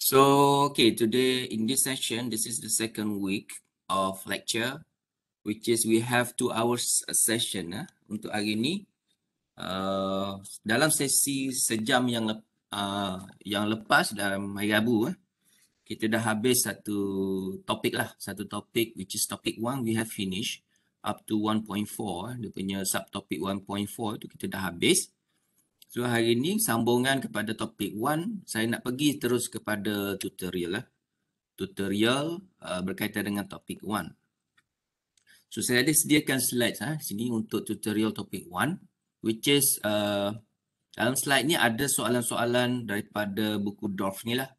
So, okay, today in this session, this is the second week of lecture, which is we have two hours a session eh, untuk hari ini. Uh, dalam sesi sejam yang lep, uh, yang lepas dalam hari Rabu, eh, kita dah habis satu topik lah, satu topik which is topic one we have finished up to 1.4, eh. dia punya subtopik 1.4 tu kita dah habis. So hari ni sambungan kepada topik 1, saya nak pergi terus kepada tutorial lah. Tutorial uh, berkaitan dengan topik 1. So saya ada sediakan slide, ha, eh, sini untuk tutorial topik 1 which is uh, dalam slide ni ada soalan-soalan daripada buku Dorf ni lah.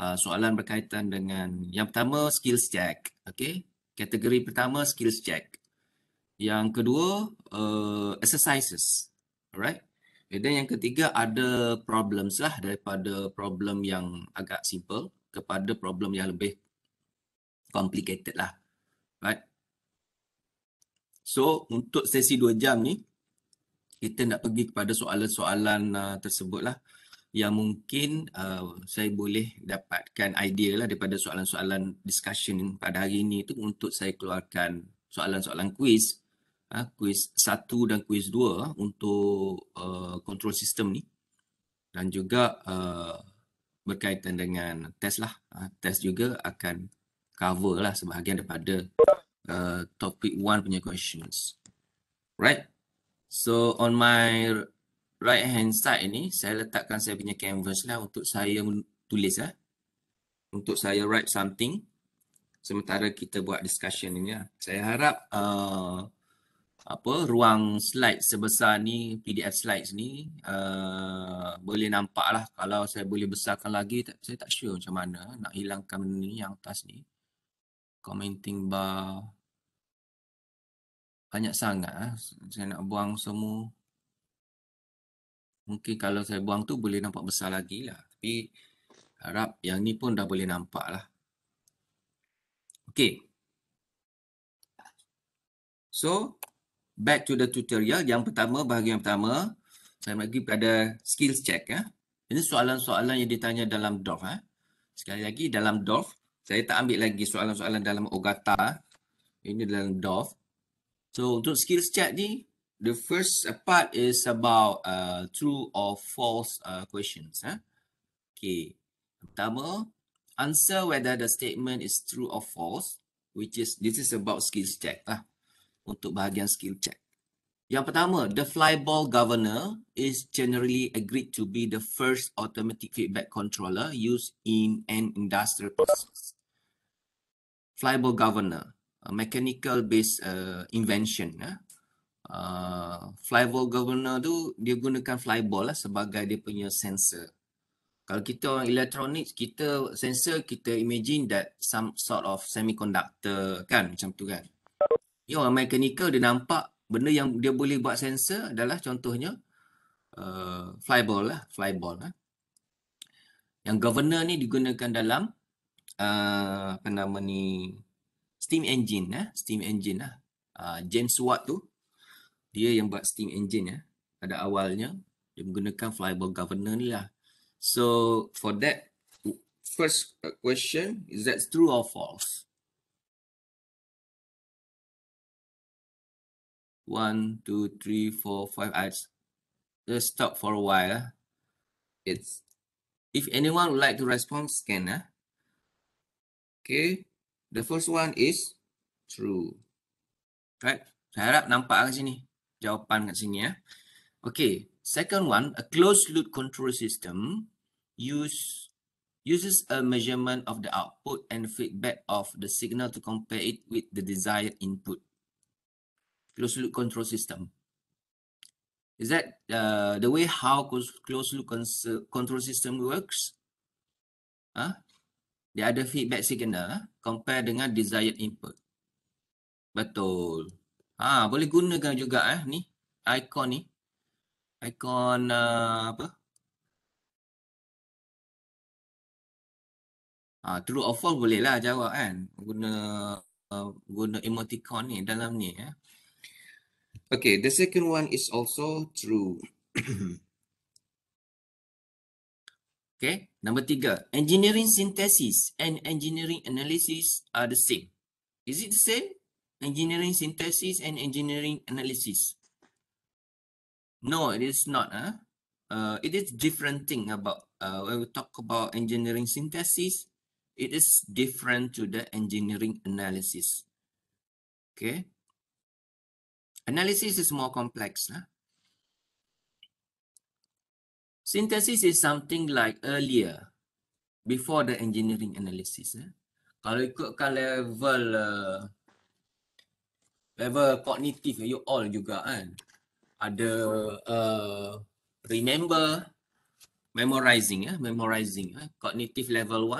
Uh, soalan berkaitan dengan yang pertama skills check. Okay. Kategori pertama skills check. Yang kedua uh, exercises. Alright. And then yang ketiga ada problems lah daripada problem yang agak simple kepada problem yang lebih complicated lah. Right? So untuk sesi 2 jam ni kita nak pergi kepada soalan-soalan uh, tersebut lah yang mungkin uh, saya boleh dapatkan idea lah daripada soalan-soalan discussion pada hari ini tu untuk saya keluarkan soalan-soalan quiz uh, kuis satu dan kuis dua untuk uh, sistem ni dan juga uh, berkaitan dengan test lah. Uh, test juga akan cover lah sebahagian daripada uh, topik one punya questions. Right? So on my right hand side ni saya letakkan saya punya canvas lah untuk saya tulis lah. Untuk saya write something sementara kita buat discussion ni lah. Saya harap uh, apa ruang slide sebesar ni PDF slides ni uh, boleh nampak lah kalau saya boleh besarkan lagi tak, saya tak sure macam mana nak hilangkan ni yang atas ni commenting bar banyak sangat eh. saya nak buang semua mungkin kalau saya buang tu boleh nampak besar lagi lah tapi harap yang ni pun dah boleh nampak lah okay so back to the tutorial yang pertama bahagian pertama saya bagi pada skills check ya. Ini soalan-soalan yang ditanya dalam DOF ya. Ha. Sekali lagi dalam DOF saya tak ambil lagi soalan-soalan dalam OGATA. Ini dalam DOF. So untuk skills check ni the first part is about uh, true or false uh, questions ya. Okay. Pertama answer whether the statement is true or false which is this is about skills check lah untuk bahagian skill check. Yang pertama, the flyball governor is generally agreed to be the first automatic feedback controller used in an industrial process. Flyball governor, a mechanical based uh, invention. Eh? Uh, flyball governor tu dia gunakan flyball lah sebagai dia punya sensor. Kalau kita orang elektronik, kita sensor, kita imagine that some sort of semiconductor kan macam tu kan ni orang mekanikal dia nampak benda yang dia boleh buat sensor adalah contohnya uh, flyball lah flyball lah ha. yang governor ni digunakan dalam uh, apa nama ni steam engine lah eh? steam engine lah uh, James Watt tu dia yang buat steam engine ya eh? pada awalnya dia menggunakan flyball governor ni lah so for that first question is that true or false one, two, three, four, five. I just stop for a while. Ah. It's if anyone would like to respond, scan. Eh? Okay, the first one is true. Right? Saya harap nampak ke sini jawapan kat sini ya. Eh? Okay, second one, a closed loop control system use uses a measurement of the output and feedback of the signal to compare it with the desired input. closed loop control system. Is that uh, the way how closed loop control system works? Huh? The other feedback signal compare dengan desired input. Betul. Ha, boleh gunakan juga eh ni icon ni. Icon uh, apa? Ha, true or false boleh lah jawab kan. Guna uh, guna emoticon ni dalam ni eh. Okay, the second one is also true. okay, number three, Engineering synthesis and engineering analysis are the same. Is it the same? Engineering synthesis and engineering analysis. No, it is not. Huh? Uh, it is different thing about uh, when we talk about engineering synthesis, it is different to the engineering analysis. Okay, Analysis is more complex. Huh? Synthesis is something like earlier, before the engineering analysis. Huh? Eh. Kalau ikutkan level uh, level kognitif, you all juga kan. Ada uh, remember, memorizing. Huh? memorizing huh? Cognitive level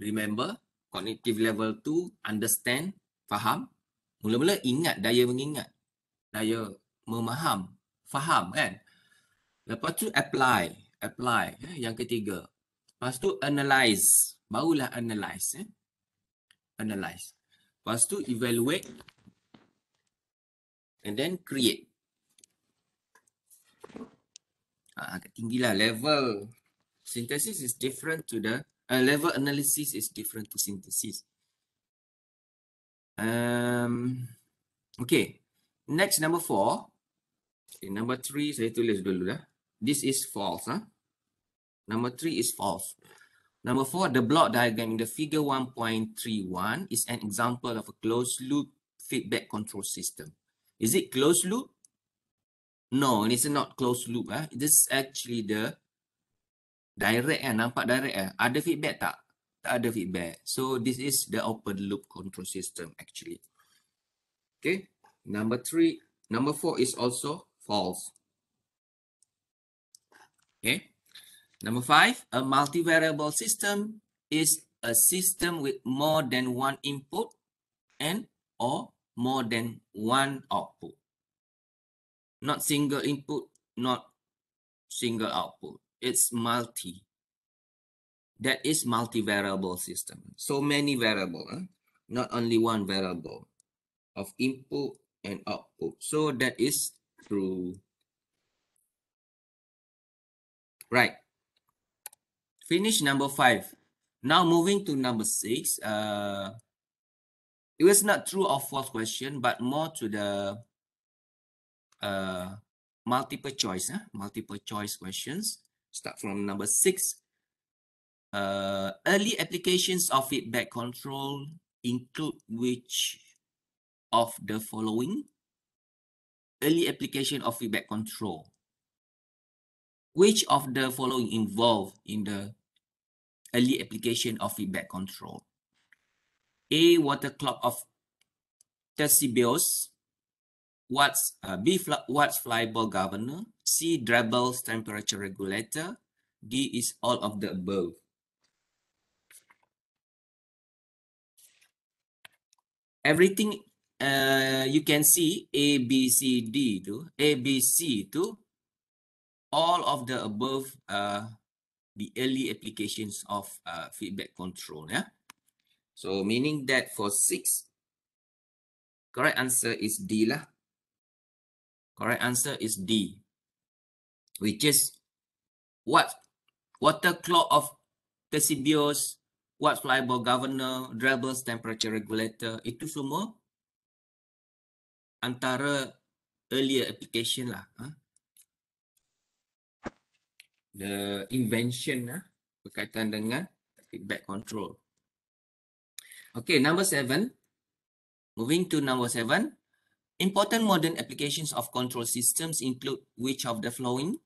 1, remember. Cognitive level 2, understand, faham. Mula-mula ingat, daya mengingat daya memaham, faham kan. Lepas tu apply, apply eh? yang ketiga. Lepas tu analyze, barulah analyze. Eh? Analyze. Lepas tu evaluate and then create. Ah, agak tinggi lah level synthesis is different to the uh, level analysis is different to synthesis. Um, okay, Next number four. Okay, number three saya tulis dulu dah. This is false. Huh? Number three is false. Number four, the block diagram in the figure 1.31 is an example of a closed loop feedback control system. Is it closed loop? No, it's not closed loop. Eh? This is actually the direct eh? nampak direct eh? Ada feedback tak? Tak ada feedback. So this is the open loop control system actually. Okay. Number three, number four is also false. Okay. Number five, a multivariable system is a system with more than one input and or more than one output. Not single input, not single output. It's multi. That is multivariable system. So many variable, huh? not only one variable of input and output. So that is true. Right. Finish number five. Now moving to number six. Uh, it was not true or false question, but more to the uh, multiple choice. Huh? Multiple choice questions. Start from number six. Uh, early applications of feedback control include which of the following early application of feedback control. Which of the following involved in the early application of feedback control? A. Water clock of Tercibios. Watts, uh, B. Watts fly ball governor. C. Drebel's temperature regulator. D is all of the above. Everything uh, you can see A, B, C, D to A, B, C to all of the above uh, the early applications of uh, feedback control. Yeah? So meaning that for 6, correct answer is D lah. Correct answer is D, which is what water clock of Thesibios, what flyable governor, Dribbles temperature regulator, itu semua antara earlier application lah. Huh? Ha. The invention lah berkaitan dengan feedback control. Okay, number seven. Moving to number seven. Important modern applications of control systems include which of the following?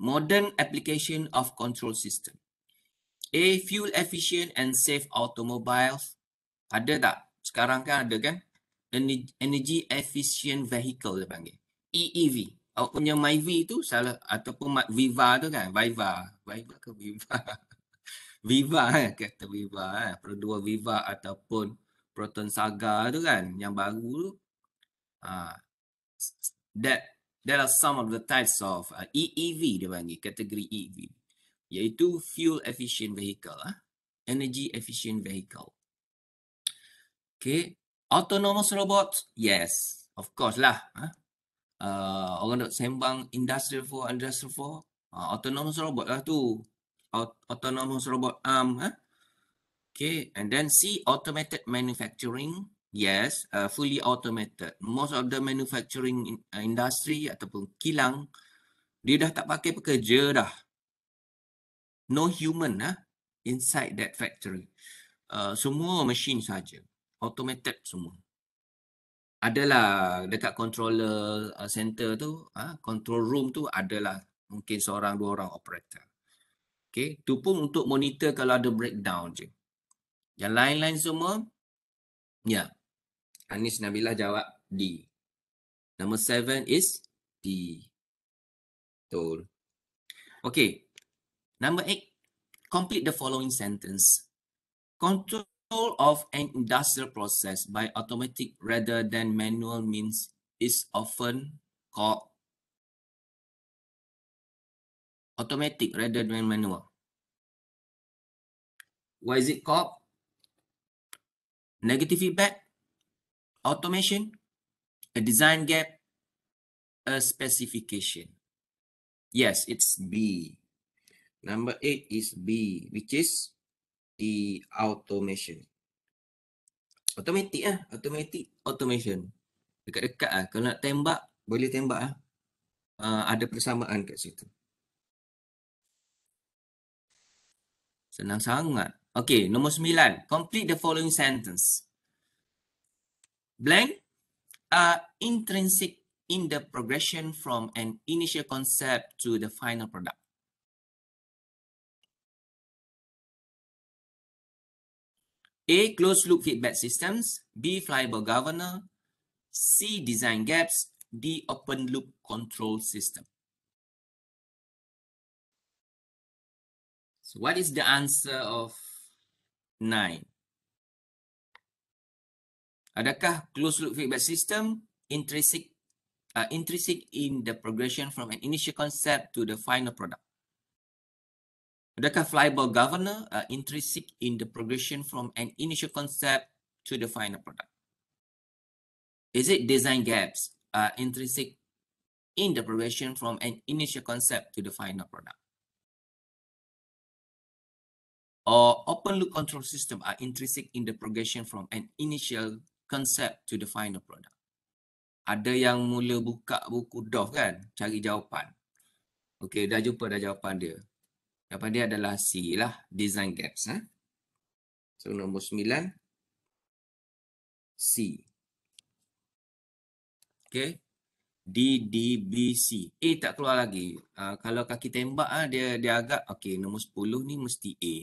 Modern application of control system. A. Fuel efficient and safe automobiles. Ada tak? sekarang kan ada kan energy efficient vehicle dia panggil EEV awak punya MyV tu salah ataupun Viva tu kan Viva Viva ke Viva Viva eh kata Viva eh Pro 2 Viva ataupun Proton Saga tu kan yang baru tu ha. that that are some of the types of uh, EEV dia panggil kategori EEV iaitu fuel efficient vehicle ah energy efficient vehicle Okay. Autonomous robots, yes. Of course lah. Huh? Ha? Uh, orang nak sembang industrial 4, industrial 4. Uh, autonomous robot lah tu. Aut- autonomous robot arm. Huh? Ha? Okay. And then C, automated manufacturing. Yes, uh, fully automated. Most of the manufacturing in, uh, industry ataupun kilang, dia dah tak pakai pekerja dah. No human huh? Ha? inside that factory. Uh, semua machine saja automated semua. Adalah dekat controller uh, center tu, uh, control room tu adalah mungkin seorang dua orang operator. Okay, tu pun untuk monitor kalau ada breakdown je. Yang lain-lain semua, ya. Yeah. Anis Nabilah jawab D. Number seven is D. Betul. Okay. Number eight, complete the following sentence. Control Control of an industrial process by automatic rather than manual means is often called automatic rather than manual. Why is it called? Negative feedback, automation, a design gap, a specification. Yes, it's B. Number eight is B, which is di automation. automatic ah, automatic automation. Dekat-dekat ah, kalau nak tembak boleh tembak ah. Uh, ada persamaan kat situ. Senang sangat. Okay, nombor sembilan. Complete the following sentence. Blank are intrinsic in the progression from an initial concept to the final product. A. Closed loop feedback systems. B. Flyable governor. C. Design gaps. D. Open loop control system. So what is the answer of 9? Adakah closed loop feedback system intrinsic, uh, intrinsic in the progression from an initial concept to the final product? Adakah flyable governor uh, intrinsic in the progression from an initial concept to the final product? Is it design gaps uh, intrinsic in the progression from an initial concept to the final product? Or open loop control system are intrinsic in the progression from an initial concept to the final product? Ada yang mula buka buku DOF kan? Cari jawapan. Okay, dah jumpa dah jawapan dia. Dapat dia adalah C lah, design gaps. Ha? So, nombor 9, C. Okay. D, D, B, C. A tak keluar lagi. Uh, kalau kaki tembak, ha, dia dia agak, okay, nombor 10 ni mesti A.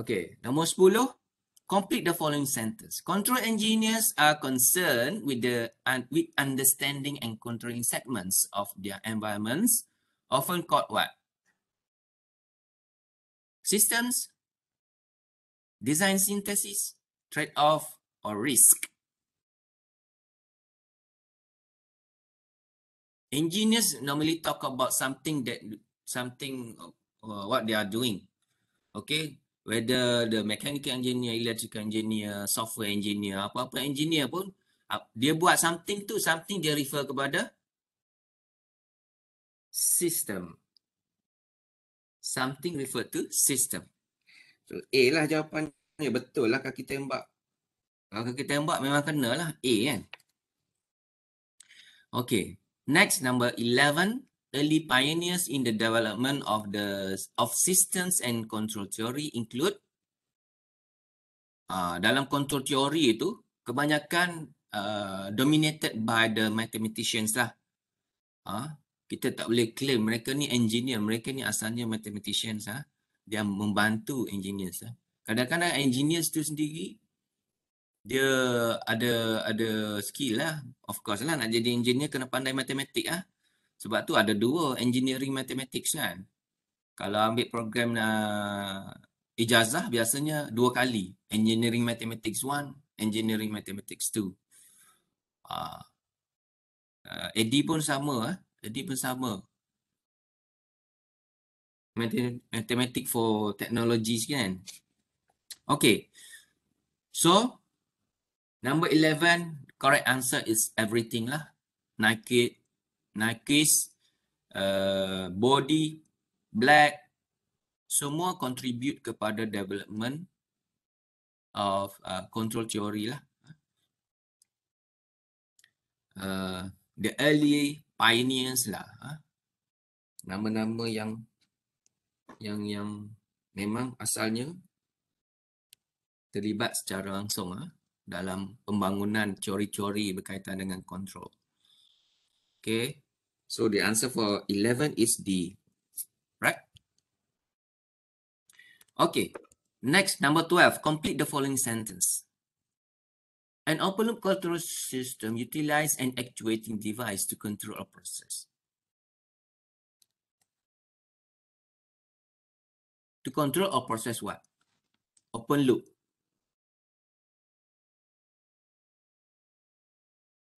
Okay, nombor 10. Complete the following sentence. Control engineers are concerned with the with understanding and controlling segments of their environments, often called what? systems, design synthesis, trade-off, or risk. Engineers normally talk about something that something uh, what they are doing. Okay, whether the mechanical engineer, electrical engineer, software engineer, apa-apa engineer pun, uh, dia buat something tu, something dia refer kepada system something refer to system. So A lah jawapannya. Betul lah kaki tembak. Kalau kaki tembak memang kena lah A kan. Okay. Next number 11. Early pioneers in the development of the of systems and control theory include uh, dalam control theory itu kebanyakan uh, dominated by the mathematicians lah. Uh, kita tak boleh claim mereka ni engineer, mereka ni asalnya mathematician sah. Dia membantu engineers sah. Kadang-kadang engineers tu sendiri dia ada ada skill lah. Of course lah nak jadi engineer kena pandai matematik ah. Sebab tu ada dua engineering mathematics kan. Kalau ambil program uh, ijazah biasanya dua kali. Engineering mathematics 1, engineering mathematics 2. Uh, uh, AD pun sama ah. Ha? Jadi bersama. matematik for technologies kan. Okay. So, number 11, correct answer is everything lah. Nike, Nike's, uh, body, black, semua contribute kepada development of uh, control theory lah. Uh, the early pioneers lah ha. nama-nama yang yang yang memang asalnya terlibat secara langsung ah dalam pembangunan teori-teori berkaitan dengan control Okay, so the answer for 11 is D, right? Okay, next number 12, complete the following sentence. An open-loop control system utilizes an actuating device to control a process. To control a process what? Open loop.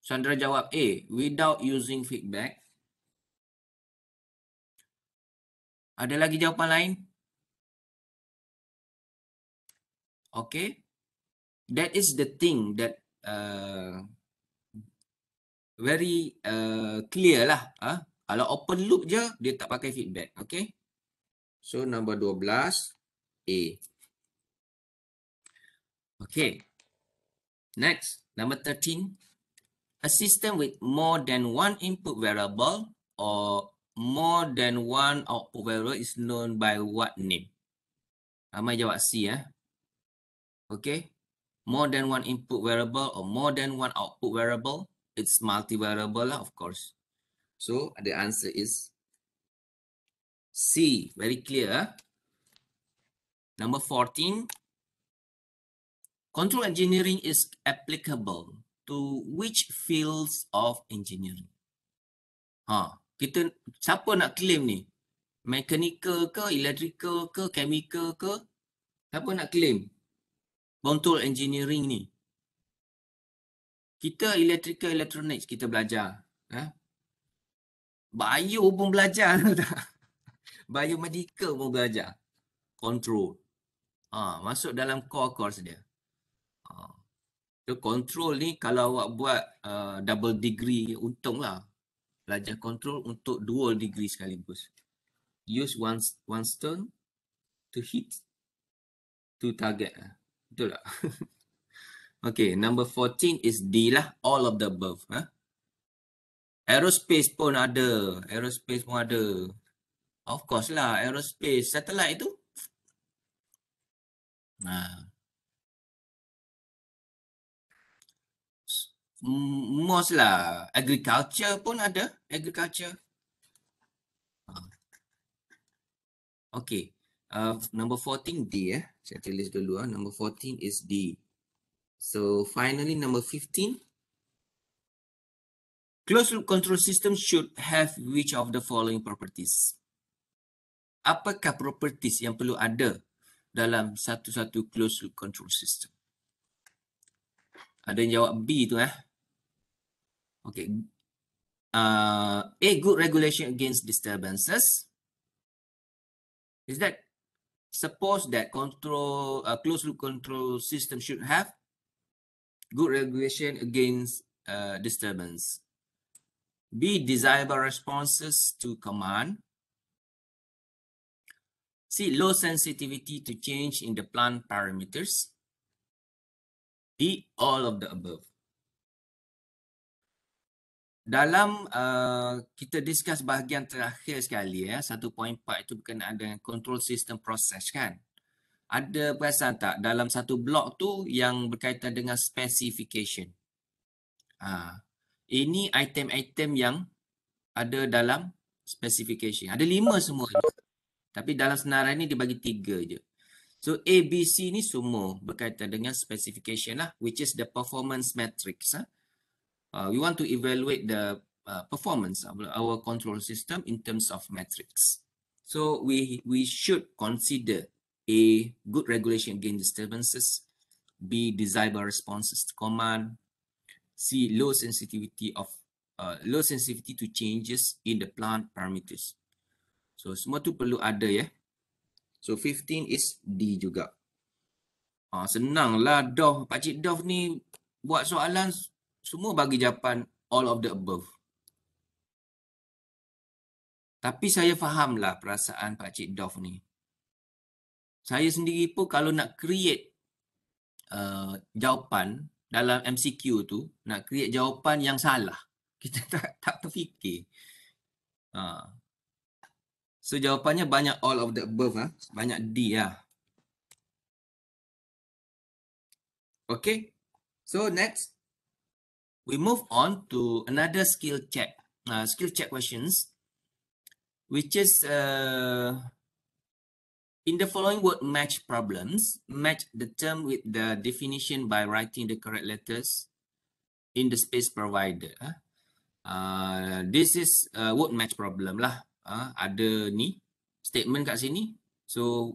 Sandra jawab A, eh, without using feedback. Ada lagi jawapan lain? Okay. That is the thing that uh, very uh, clear lah. Uh. Kalau open loop je, dia tak pakai feedback. Okay. So, number 12, A. Okay. Next, number 13. A system with more than one input variable or more than one output variable is known by what name? Ramai ah, jawab C. Eh? Okay. more than one input variable or more than one output variable, it's multivariable of course. So the answer is C. Very clear. Ah. Number 14. Control engineering is applicable to which fields of engineering? Ha, kita siapa nak claim ni? Mechanical ke, electrical ke, chemical ke? Siapa nak claim? Montul engineering ni. Kita electrical electronics kita belajar. Eh? Bio pun belajar. medical pun belajar. Control. Ha, masuk dalam core course dia. Ha. So control ni kalau awak buat uh, double degree untung lah. Belajar control untuk dual degree sekaligus. Use one, one stone to hit to target lah. Betul tak? okay, number 14 is D lah. All of the above. Huh? Ha? Aerospace pun ada. Aerospace pun ada. Of course lah, aerospace. Satellite tu. Nah. Ha. Most lah. Agriculture pun ada. Agriculture. Ha. Okay uh, number 14 D eh. Saya tulis dulu ah. Number 14 is D. So finally number 15. Closed loop control system should have which of the following properties? Apakah properties yang perlu ada dalam satu-satu closed loop control system? Ada yang jawab B tu eh. Okay. Uh, A, good regulation against disturbances. Is that suppose that control uh, closed loop control system should have good regulation against uh, disturbance. B, desirable responses to command. C, low sensitivity to change in the plant parameters. D, all of the above. dalam uh, kita discuss bahagian terakhir sekali ya, satu poin part itu berkenaan dengan control system process kan. Ada perasan tak dalam satu blok tu yang berkaitan dengan specification. Ha. Ini item-item yang ada dalam specification. Ada lima semua. Tapi dalam senarai ni dibagi tiga je. So A, B, C ni semua berkaitan dengan specification lah which is the performance matrix. Ha. Uh, we want to evaluate the uh, performance of our control system in terms of metrics. So we we should consider a good regulation against disturbances, b desirable responses to command, c low sensitivity of uh, low sensitivity to changes in the plant parameters. So semua tu perlu ada ya. So 15 is D juga. Ah, senanglah Dov. Pakcik Dov ni buat soalan semua bagi jawapan all of the above. Tapi saya fahamlah perasaan Pak Cik Dov ni. Saya sendiri pun kalau nak create uh, jawapan dalam MCQ tu, nak create jawapan yang salah. Kita tak, tak terfikir. Uh. So jawapannya banyak all of the above. Huh? Ha. Banyak D lah. Ha. Huh? Okay. So next. we move on to another skill check, uh, skill check questions, which is uh, in the following word match problems, match the term with the definition by writing the correct letters in the space provided. Uh, this is a uh, word match problem lah. Uh, ada ni statement kat sini. So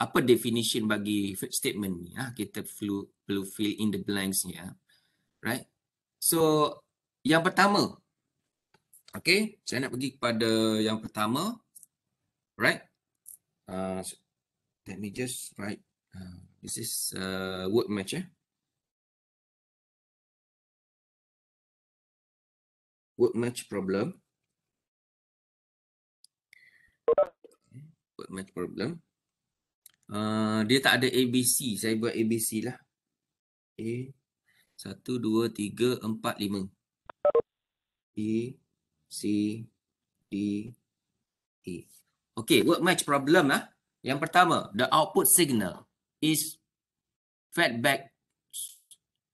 apa definition bagi statement ni? Uh, kita perlu perlu fill in the blanks ni. Uh. right so yang pertama okay saya nak pergi kepada yang pertama right uh, so, let me just write uh, this is a uh, word match eh? word match problem word match problem uh, dia tak ada ABC saya buat ABC lah A satu, dua, tiga, empat, lima. E, C, D, E. Okay, word match problem lah. Yang pertama, the output signal is fed back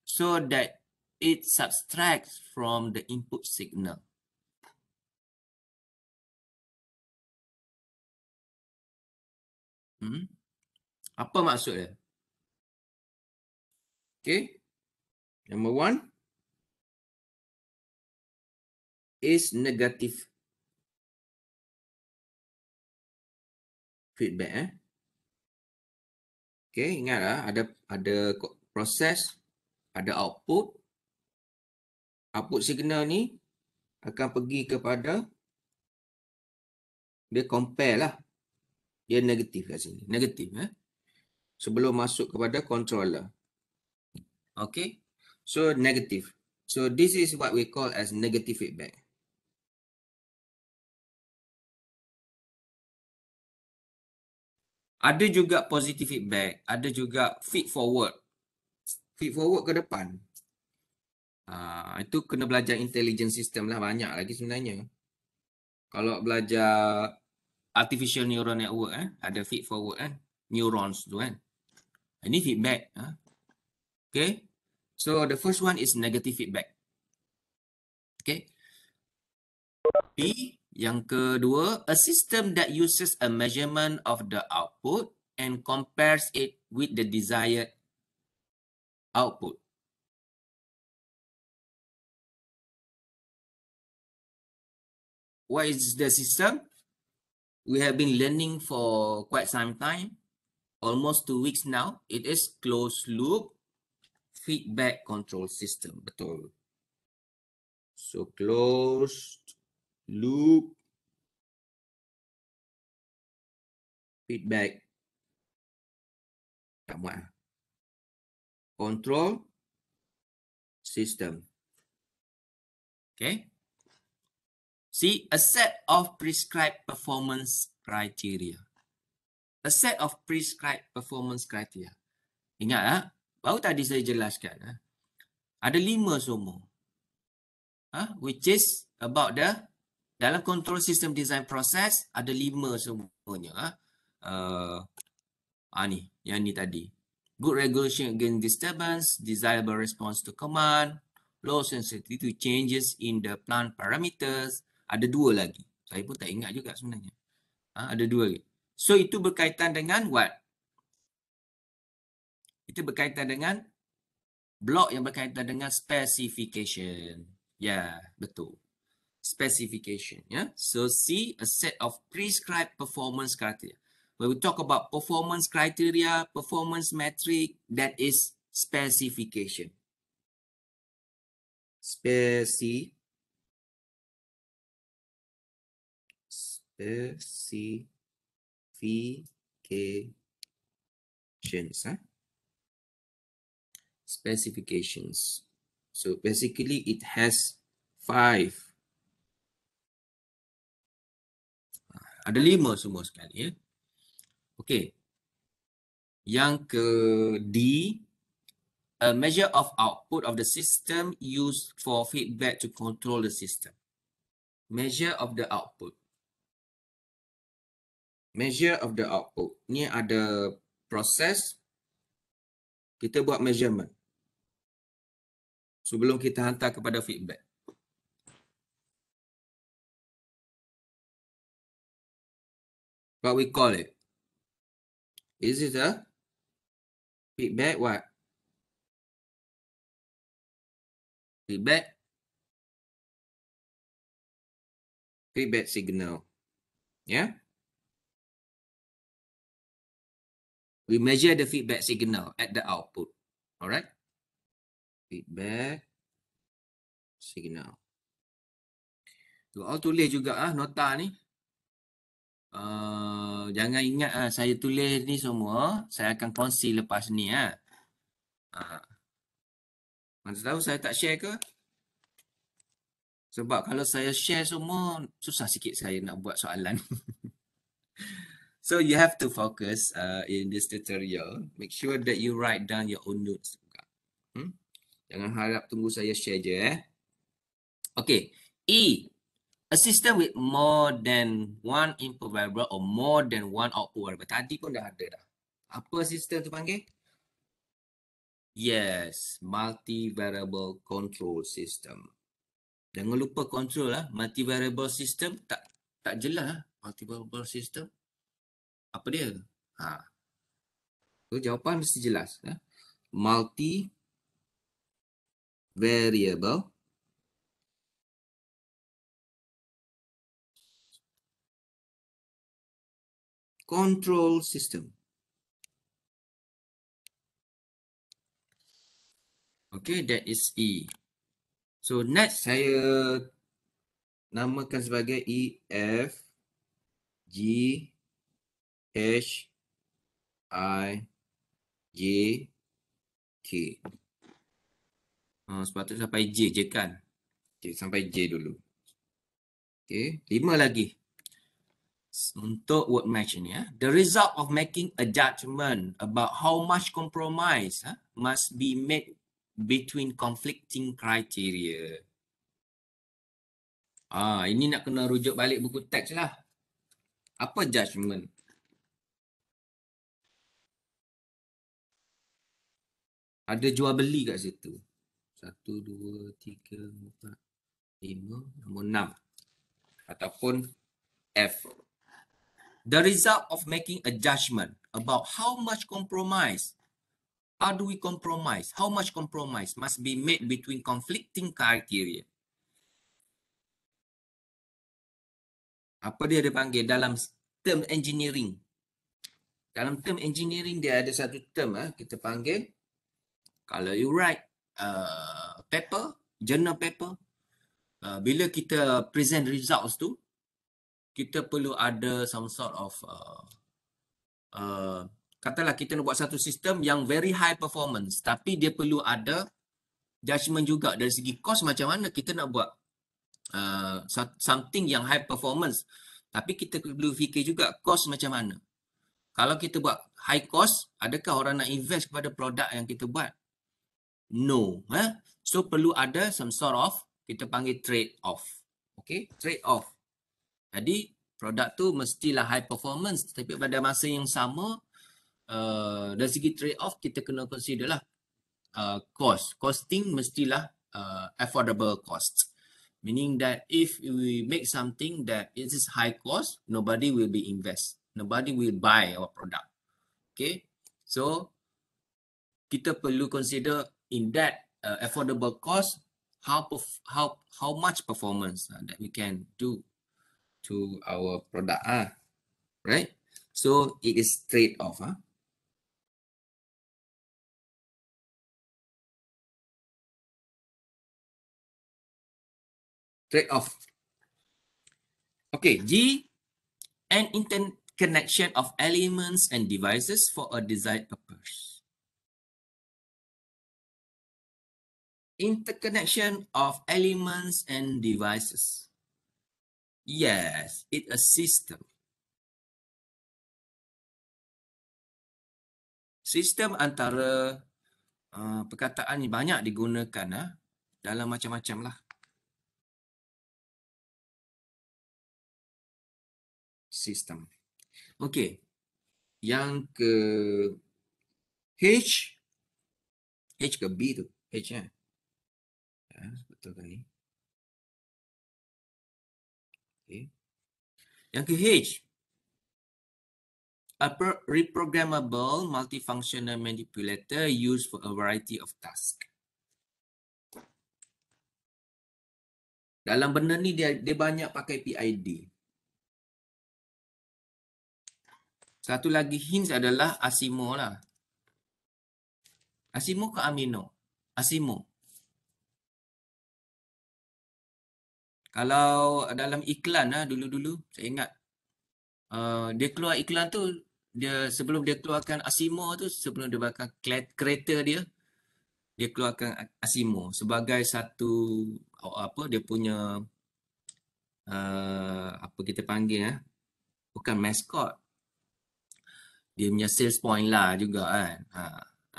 so that it subtracts from the input signal. Hmm? Apa maksudnya? Okay. Number one is negative feedback. Eh? Okay, ingatlah ada ada proses, ada output. Output signal ni akan pergi kepada dia compare lah. Dia negatif kat sini. Negatif. Eh? Sebelum masuk kepada controller. Okay. So negative. So this is what we call as negative feedback. Ada juga positive feedback, ada juga feed forward. Feed forward ke depan. Uh, itu kena belajar intelligence system lah banyak lagi sebenarnya. Kalau belajar artificial neural network eh, ada feed forward eh, neurons tu kan. Eh. Ini feedback. Eh. Okay. So the first one is negative feedback. Okay. B, yang kedua, a system that uses a measurement of the output and compares it with the desired output. What is the system? We have been learning for quite some time, almost two weeks now. It is closed loop feedback control system. Betul. So closed loop feedback ah. control system. Okay. See, a set of prescribed performance criteria. A set of prescribed performance criteria. Ingat, ha? Baru tadi saya jelaskan. Ha? Ada lima semua, Ha? Which is about the dalam control system design process ada lima semuanya. Ha? Uh, ah, ni, yang ni tadi. Good regulation against disturbance, desirable response to command, low sensitivity to changes in the plant parameters. Ada dua lagi. Saya pun tak ingat juga sebenarnya. Ha? Ada dua lagi. So, itu berkaitan dengan what? itu berkaitan dengan blok yang berkaitan dengan specification. Ya, yeah, betul. Specification, ya. Yeah? So, see a set of prescribed performance criteria. When we talk about performance criteria, performance metric, that is specification. Speci specification, huh? Ha? specifications. So basically it has five. Ada lima semua sekali. Ya? Okay. Yang ke D. A measure of output of the system used for feedback to control the system. Measure of the output. Measure of the output. Ni ada proses. Kita buat measurement sebelum kita hantar kepada feedback. What we call it? Is it a feedback? What? Feedback? Feedback signal. Yeah? We measure the feedback signal at the output. Alright? feedback signal. Tu all oh, tulis juga ah nota ni. Uh, jangan ingat ah saya tulis ni semua, saya akan kongsi lepas ni ah. Ah. Mana tahu saya tak share ke? Sebab kalau saya share semua, susah sikit saya nak buat soalan. so you have to focus uh, in this tutorial. Make sure that you write down your own notes Jangan harap tunggu saya share je eh. Okay. E. A system with more than one input variable or more than one output variable. Tadi pun dah ada dah. Apa sistem tu panggil? Yes. Multivariable control system. Jangan lupa control lah. Multivariable system tak tak jelas lah. Multivariable system. Apa dia? Ha. Tu jawapan mesti jelas. Ha. Ah. Multivariable variable control system okay that is e so next saya namakan sebagai e f g h i j k Uh, sebab tu sampai J je kan. Okay, sampai J dulu. Okay, lima lagi. Untuk word match ni ya. The result of making a judgment about how much compromise eh, must be made between conflicting criteria. Ah, ini nak kena rujuk balik buku teks lah. Apa judgment? Ada jual beli kat situ satu, dua, tiga, empat, lima, nombor enam. Ataupun F. The result of making a judgment about how much compromise, how do we compromise, how much compromise must be made between conflicting criteria. Apa dia dia panggil dalam term engineering. Dalam term engineering dia ada satu term eh, kita panggil kalau you write Uh, paper, journal paper, uh, bila kita present results tu, kita perlu ada some sort of, uh, uh, katalah kita nak buat satu sistem yang very high performance, tapi dia perlu ada judgement juga dari segi cost macam mana kita nak buat uh, something yang high performance, tapi kita perlu fikir juga cost macam mana. Kalau kita buat high cost, adakah orang nak invest kepada produk yang kita buat? no. Eh? So perlu ada some sort of kita panggil trade off. Okay, trade off. Jadi produk tu mestilah high performance tapi pada masa yang sama uh, dari segi trade off kita kena consider lah uh, cost. Costing mestilah uh, affordable cost. Meaning that if we make something that it is high cost, nobody will be invest. Nobody will buy our product. Okay. So, kita perlu consider in that uh, affordable cost, how how how much performance uh, that we can do to our product, uh, right? So it is trade off. Huh? Ah. Trade off. Okay, G, an interconnection of elements and devices for a desired purpose. interconnection of elements and devices. Yes, it's a system. Sistem antara uh, perkataan ini banyak digunakan uh, dalam macam-macam lah. Sistem. Okay, Yang ke H. H ke B tu. H kan. Ya. Yeah ya, sebetulnya ni. Okay. Yang ke H. A reprogrammable multifunctional manipulator used for a variety of tasks. Dalam benda ni dia, dia banyak pakai PID. Satu lagi hints adalah Asimo lah. Asimo ke Amino? Asimo. kalau dalam iklan lah dulu-dulu saya ingat uh, dia keluar iklan tu dia sebelum dia keluarkan Asimo tu sebelum dia bakar kereta dia dia keluarkan Asimo sebagai satu apa dia punya uh, apa kita panggil eh bukan mascot dia punya sales point lah juga kan ha,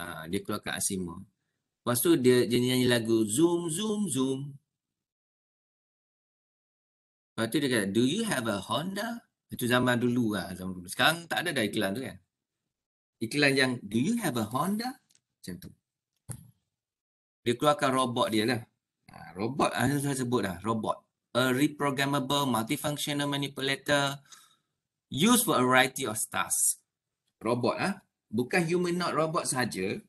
ha, dia keluarkan Asimo lepas tu dia, dia nyanyi lagu zoom zoom zoom Lepas tu dia kata, do you have a Honda? Itu zaman dulu lah. Zaman dulu. Sekarang tak ada dah iklan tu kan. Iklan yang, do you have a Honda? Macam tu. Dia keluarkan robot dia lah. Ha, robot, ah, saya dah sebut dah. Robot. A reprogrammable multifunctional manipulator used for a variety of tasks. Robot ah, bukan human not robot saja.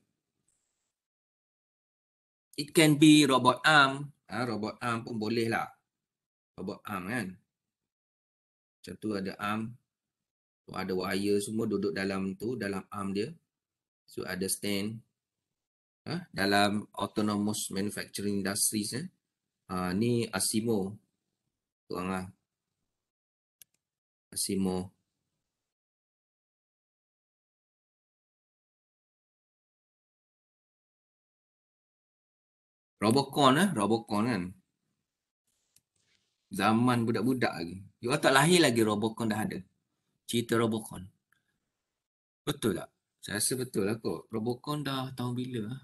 It can be robot arm. Ha, robot arm pun boleh lah. Sebab am kan. Macam tu ada arm, Tu ada wire semua duduk dalam tu. Dalam arm dia. So ada stand. Ha? Dalam autonomous manufacturing industries. Eh? Ha, ni Asimo. Tu ang lah. Asimo. Robocon eh? Robocon kan? Eh? zaman budak-budak lagi. You tak lahir lagi Robocon dah ada. Cerita Robocon. Betul tak? Saya rasa betul lah kot. Robocon dah tahun bila? Ah?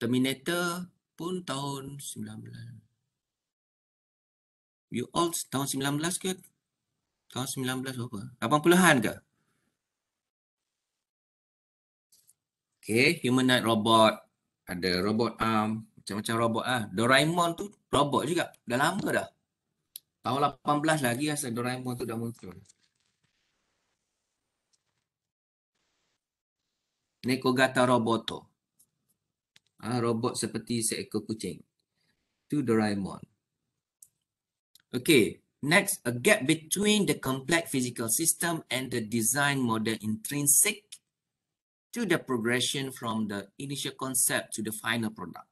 Terminator pun tahun 19. You all tahun 19 ke? Tahun 19 apa? 80-an ke? Okay, humanoid robot. Ada robot arm. Um, macam-macam robot ah. Ha. Doraemon tu robot juga. Dah lama dah. Tahun 18 lagi rasa Doraemon tu dah muncul. Nekogata Roboto. Ah ha, robot seperti seekor kucing. Tu Doraemon. Okay, next a gap between the complex physical system and the design model intrinsic to the progression from the initial concept to the final product.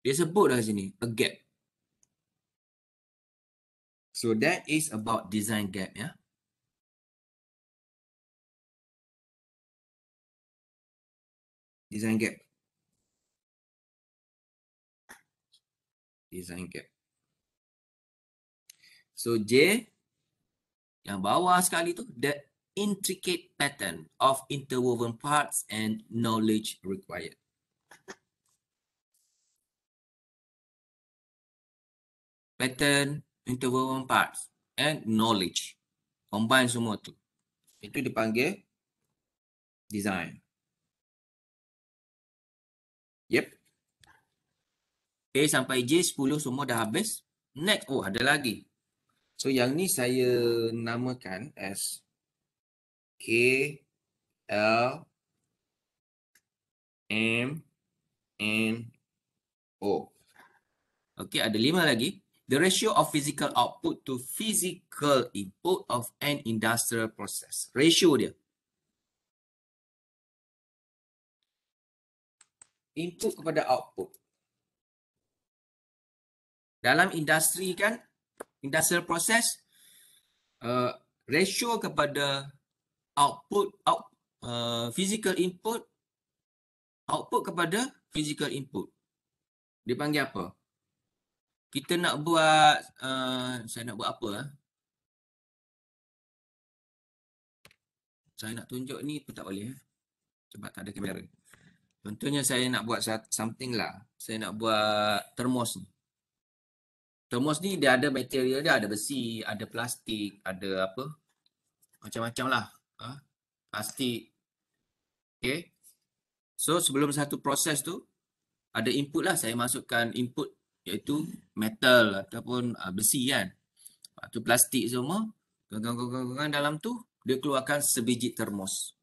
Dia sebut dah sini, a gap. So that is about design gap ya. Design gap. Design gap. So J yang bawah sekali tu the intricate pattern of interwoven parts and knowledge required. pattern, interwoven parts and knowledge. Combine semua tu. Itu dipanggil design. Yep. Okay, sampai J10 semua dah habis. Next, oh ada lagi. So yang ni saya namakan as K L M N O. Okay, ada lima lagi. The ratio of physical output to physical input of an industrial process. Ratio dia. Input kepada output. Dalam industri kan, industrial process, uh, ratio kepada output, out, uh, physical input, output kepada physical input. Dipanggil apa? kita nak buat uh, saya nak buat apa eh? saya nak tunjuk ni pun tak boleh eh? sebab tak ada kamera contohnya saya nak buat something lah saya nak buat termos ni termos ni dia ada material dia ada besi ada plastik ada apa macam-macam lah huh? Ha? plastik okay so sebelum satu proses tu ada input lah saya masukkan input iaitu metal ataupun uh, besi kan. Lepas tu plastik semua. Tuan-tuan dalam tu dia keluarkan sebiji termos.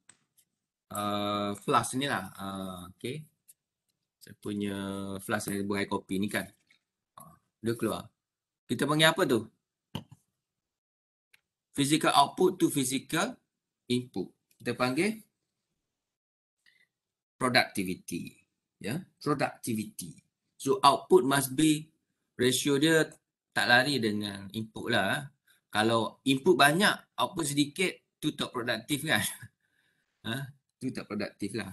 Uh, flask ni lah. Uh, okay. Saya punya flask yang buat kopi ni kan. Uh, dia keluar. Kita panggil apa tu? Physical output to physical input. Kita panggil productivity. Ya, yeah? productivity. So output must be ratio dia tak lari dengan input lah. Ah. Kalau input banyak, output sedikit, tu tak produktif kan? ha? Tu tak produktif lah.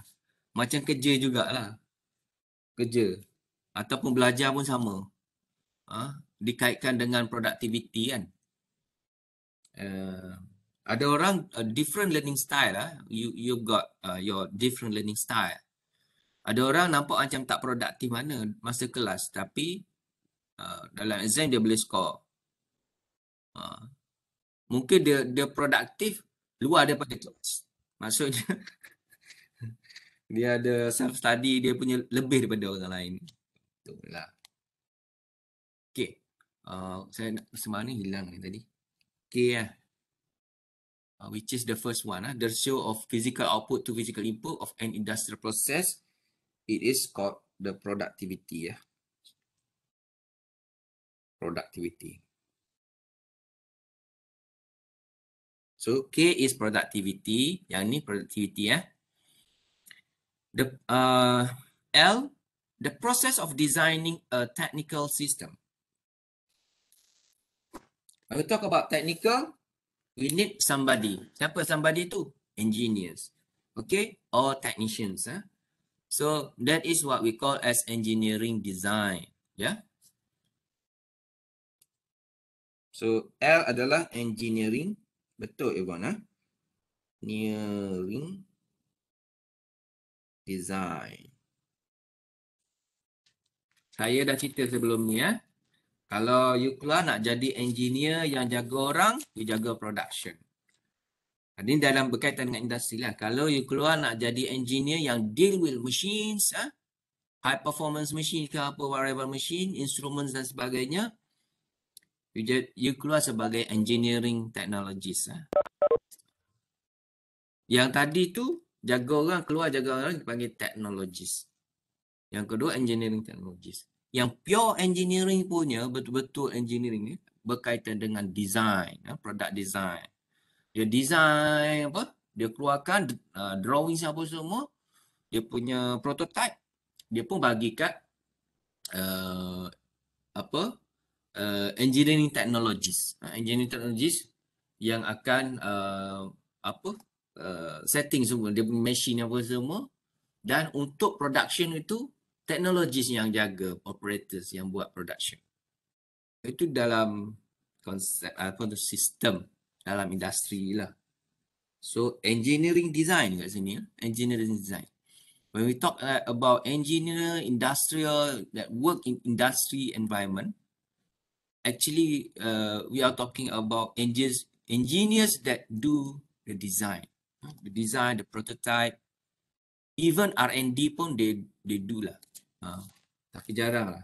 Macam kerja jugalah. Kerja. Ataupun belajar pun sama. Ha? Dikaitkan dengan produktiviti kan? Uh, ada orang uh, different learning style lah. You you got uh, your different learning style. Ada orang nampak macam tak produktif mana masa kelas tapi uh, dalam exam dia boleh skor. Uh, mungkin dia dia produktif luar daripada kelas. Maksudnya dia ada self study dia punya lebih daripada orang lain. Betullah. Okey. Uh, saya nak semalam ni hilang ni tadi. Okey ya. Uh. Uh, which is the first one, uh, the show of physical output to physical input of an industrial process it is called the productivity ya productivity so k is productivity yang ni productivity ya the uh, l the process of designing a technical system when we talk about technical we need somebody siapa somebody tu engineers okay or technicians ah So that is what we call as engineering design. Yeah. So L adalah engineering. Betul Ivan. Ha? Engineering design. Saya dah cerita sebelum ni ya. Kalau you keluar nak jadi engineer yang jaga orang, you jaga production. Ini dalam berkaitan dengan industri lah. Kalau you keluar nak jadi engineer yang deal with machines, ha? high performance machine ke apa, whatever machine, instruments dan sebagainya, you, just, you keluar sebagai engineering technologist. Ha? Yang tadi tu, jaga orang, keluar jaga orang, dipanggil technologist. Yang kedua, engineering technologist. Yang pure engineering punya, betul-betul engineering ni, berkaitan dengan design, ha? product design dia design apa dia keluarkan uh, drawing apa semua dia punya prototype dia pun bagi kat uh, apa uh, engineering technologies uh, engineering technologies yang akan uh, apa uh, setting semua dia punya machine apa semua dan untuk production itu technologies yang jaga operators yang buat production itu dalam konsep apa sistem dalam industri lah. So engineering design kat sini, ya. engineering design. When we talk uh, about engineer, industrial that work in industry environment, actually uh, we are talking about engineers, engineers that do the design, the design, the prototype, even R&D pun they they do lah. Uh, tapi jarang lah.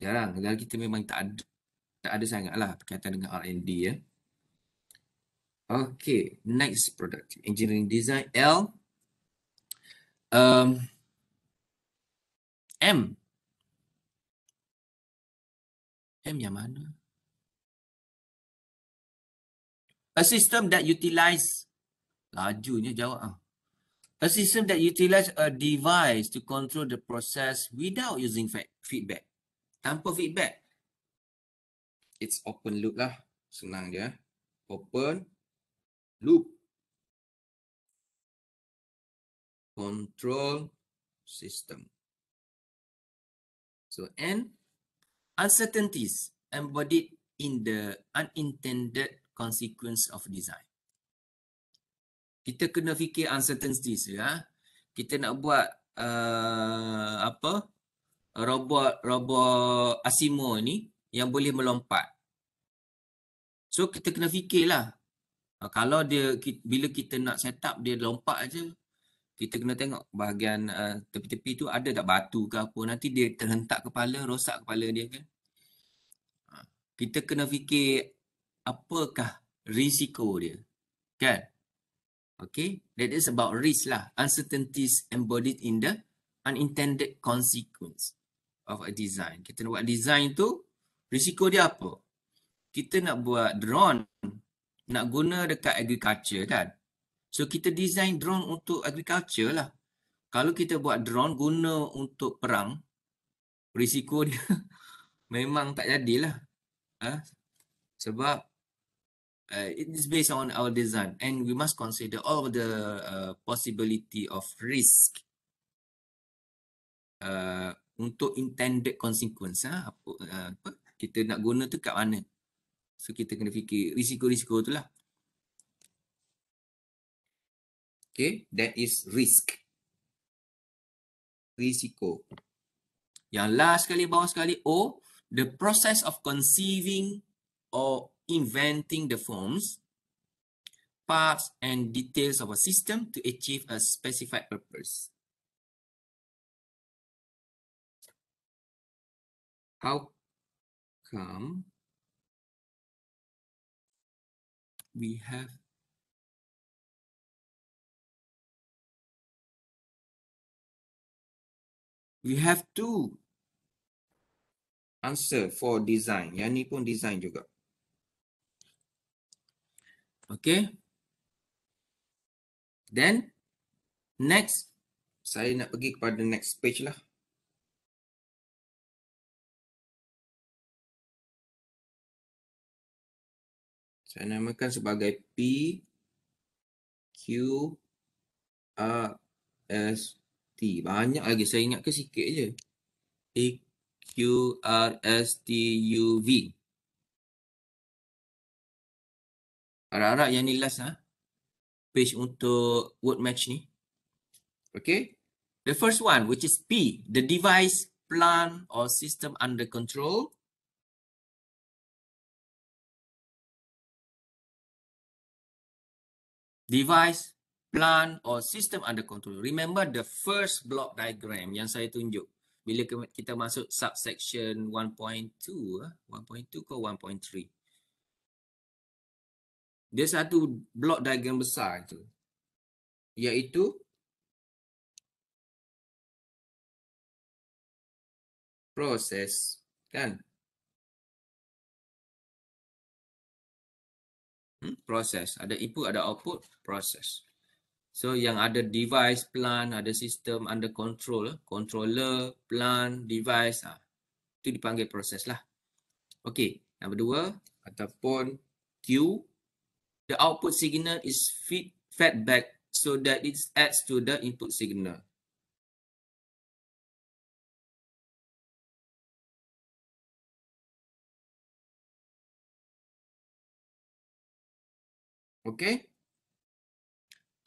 Jarang. Negara kita memang tak ada, tak ada sangat lah berkaitan dengan R&D ya. Eh. Okay, next product engineering design L. Um, M. M yang mana? A system that utilize lajunya jawab ah. A system that utilize a device to control the process without using feedback. Tanpa feedback. It's open loop lah. Senang je. Eh. Open loop control system. So N, uncertainties embodied in the unintended consequence of design. Kita kena fikir uncertainties ya. Kita nak buat uh, apa robot robot Asimo ni yang boleh melompat. So kita kena fikirlah Ah, kalau dia bila kita nak set up dia lompat aja kita kena tengok bahagian uh, tepi-tepi tu ada tak batu ke apa nanti dia terhentak kepala rosak kepala dia kan ah, kita kena fikir apakah risiko dia kan okey that is about risk lah uncertainties embodied in the unintended consequence of a design kita nak buat design tu risiko dia apa kita nak buat drone nak guna dekat agriculture kan. So kita design drone untuk agriculture lah. Kalau kita buat drone guna untuk perang, risiko dia memang tak jadilah. Ha? Eh? Sebab uh, it is based on our design and we must consider all the uh, possibility of risk uh, untuk intended consequence. Ha? Apa, uh, apa? Kita nak guna tu kat mana? So kita kena fikir risiko-risiko tu lah. Okay, that is risk. Risiko. Yang last sekali, bawah sekali, O. The process of conceiving or inventing the forms, parts and details of a system to achieve a specified purpose. How come we have we have to answer for design yang ni pun design juga Okay, then next saya nak pergi kepada next page lah saya namakan sebagai P Q A S T. Banyak lagi saya ingat ke sikit je. A Q R S T U V. Arak-arak yang ni last lah. Ha? Page untuk word match ni. Okay. The first one which is P. The device plan or system under control. device, plant or system under control. Remember the first block diagram yang saya tunjuk. Bila kita masuk subsection 1.2, 1.2 eh? ke 1.3. Dia satu block diagram besar itu. Iaitu proses kan Hmm? proses ada input ada output proses so yang ada device plan ada sistem under control controller plan device ah itu dipanggil proses lah okey nombor dua ataupun q the output signal is feed fed back so that it adds to the input signal Okay.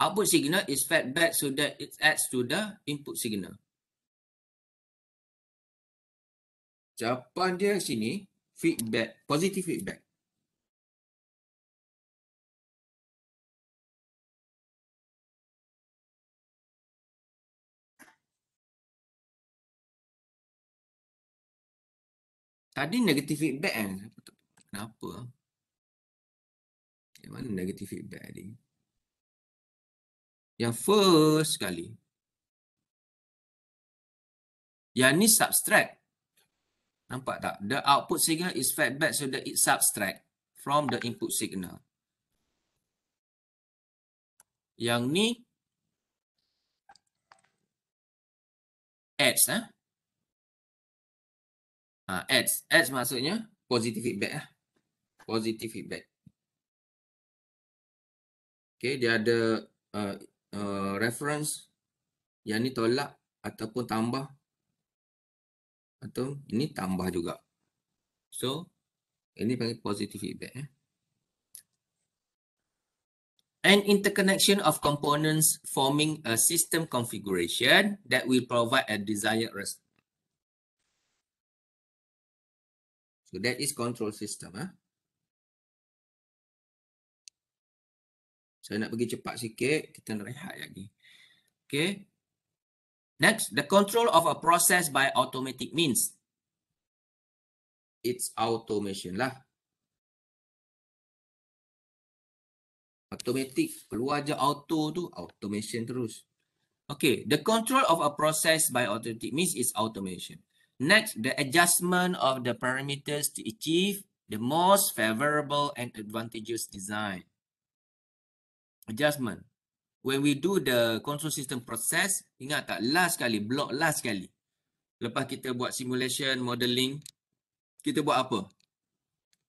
Output signal is fed back so that it adds to the input signal. Jawapan dia sini, feedback, positive feedback. Tadi negative feedback kan? Kenapa? Yang mana negatif feedback ni? Yang first sekali. Yang ni subtract. Nampak tak? The output signal is feedback so that it subtract from the input signal. Yang ni adds eh? Ha, adds. Adds maksudnya positive feedback. Eh? Positive feedback. Okay, dia ada uh, uh, reference yang ni tolak ataupun tambah atau ini tambah juga. So, ini panggil positive feedback. Eh. An interconnection of components forming a system configuration that will provide a desired response. So that is control system. Eh? Saya nak pergi cepat sikit, kita nak rehat lagi. Okay. Next, the control of a process by automatic means. It's automation lah. Automatic, keluar je auto tu, automation terus. Okay, the control of a process by automatic means is automation. Next, the adjustment of the parameters to achieve the most favorable and advantageous design adjustment. When we do the control system process, ingat tak last kali, block last kali. Lepas kita buat simulation, modeling, kita buat apa?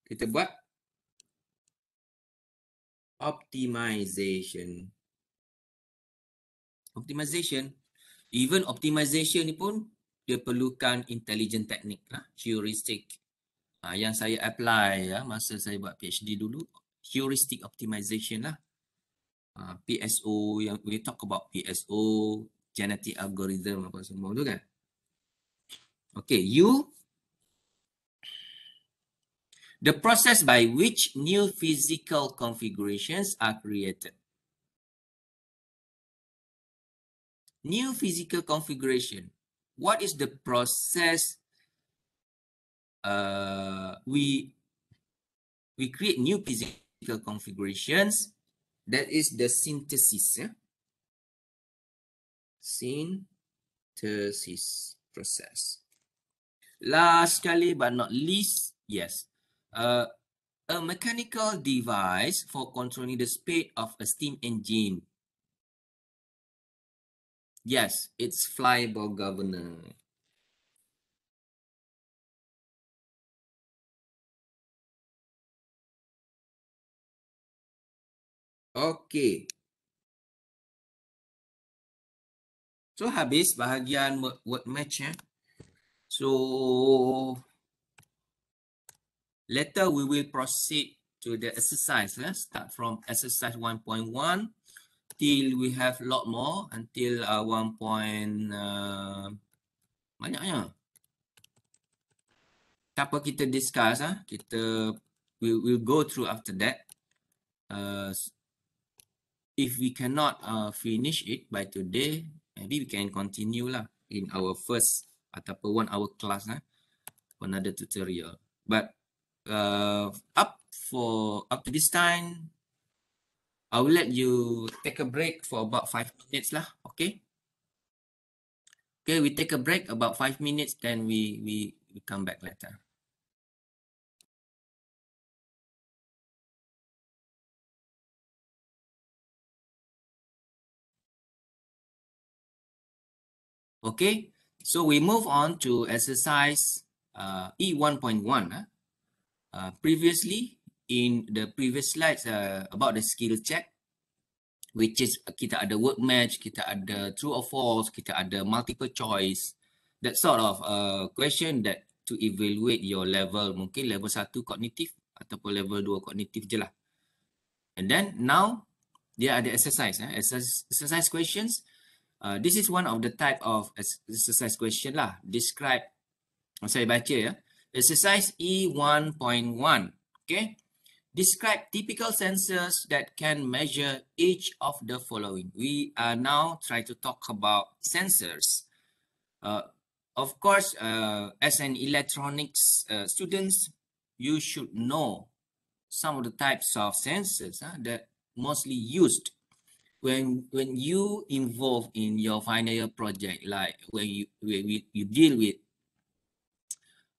Kita buat optimization. Optimization, even optimization ni pun dia perlukan intelligent technique lah, heuristic. Ha, yang saya apply ya, masa saya buat PhD dulu, heuristic optimization lah. uh, PSO yang we talk about PSO genetic algorithm apa semua tu kan okay you the process by which new physical configurations are created new physical configuration what is the process uh, we we create new physical configurations that is the synthesis. Yeah? Synthesis process. Last but not least, yes. Uh, a mechanical device for controlling the speed of a steam engine. Yes, it's flyable governor. Okey. So habis bahagian word match ya. Eh? So later we will proceed to the exercise. Eh? Start from exercise 1.1 till we have lot more until uh, 1. Point, uh, banyaknya. Tak apa kita discuss ah. Eh? Kita we will go through after that. Uh, if we cannot uh, finish it by today, maybe we can continue lah in our first ataupun one hour class lah for another tutorial. But uh, up for up to this time, I will let you take a break for about five minutes lah. Okay. Okay, we take a break about five minutes, then we we, we come back later. Okay, so we move on to exercise uh, E1.1. Ah. Uh, previously, in the previous slides uh, about the skill check, which is uh, kita ada word match, kita ada true or false, kita ada multiple choice, that sort of uh, question that to evaluate your level, mungkin level 1 kognitif ataupun level 2 kognitif je lah. And then now, dia ada exercise, eh? exercise, exercise questions uh, this is one of the type of exercise question lah. Describe, oh, saya baca ya. Exercise E1.1, okay. Describe typical sensors that can measure each of the following. We are now trying to talk about sensors. Uh, of course, uh, as an electronics uh, students, you should know some of the types of sensors uh, that mostly used when when you involve in your final project, like when you when you, you deal with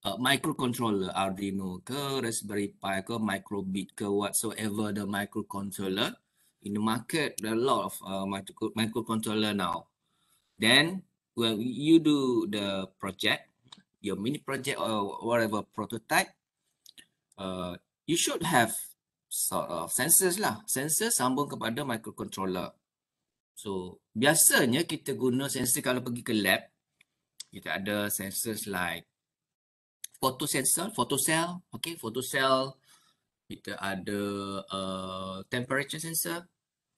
uh, microcontroller Arduino ke Raspberry Pi ke microbit ke whatsoever the microcontroller in the market there are a lot of uh, micro microcontroller now then when you do the project your mini project or whatever prototype uh, you should have sort of uh, sensors lah. Sensor sambung kepada microcontroller. So, biasanya kita guna sensor kalau pergi ke lab. Kita ada sensors like photo sensor, photo Okay, photocell. Kita ada uh, temperature sensor.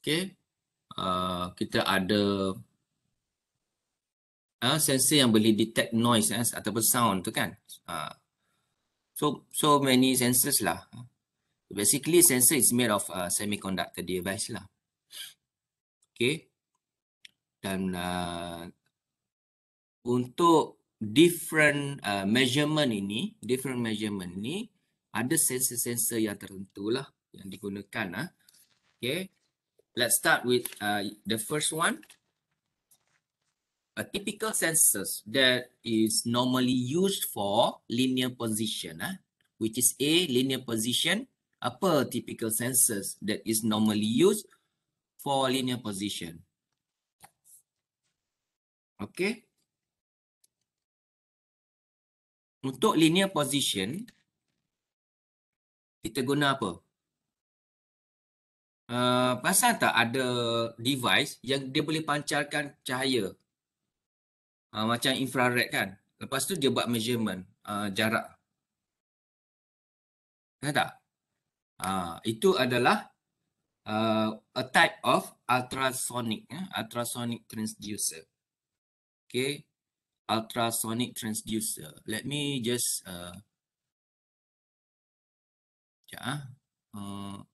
Okay. Uh, kita ada uh, sensor yang boleh detect noise eh, ataupun sound tu kan. Uh, so, so many sensors lah basically sensor is made of uh, semiconductor device lah. Okay. Dan uh, untuk different uh, measurement ini, different measurement ini ada sensor-sensor yang tertentu lah yang digunakan lah. Okay. Let's start with uh, the first one. A typical sensors that is normally used for linear position, ah, which is a linear position apa typical sensors that is normally used for linear position. Okay. Untuk linear position, kita guna apa? Uh, pasal tak ada device yang dia boleh pancarkan cahaya uh, macam infrared kan lepas tu dia buat measurement uh, jarak kan tak Ah, itu adalah uh, a type of ultrasonic ya, ultrasonic transducer. Okay, ultrasonic transducer. Let me just uh, Ya. Uh,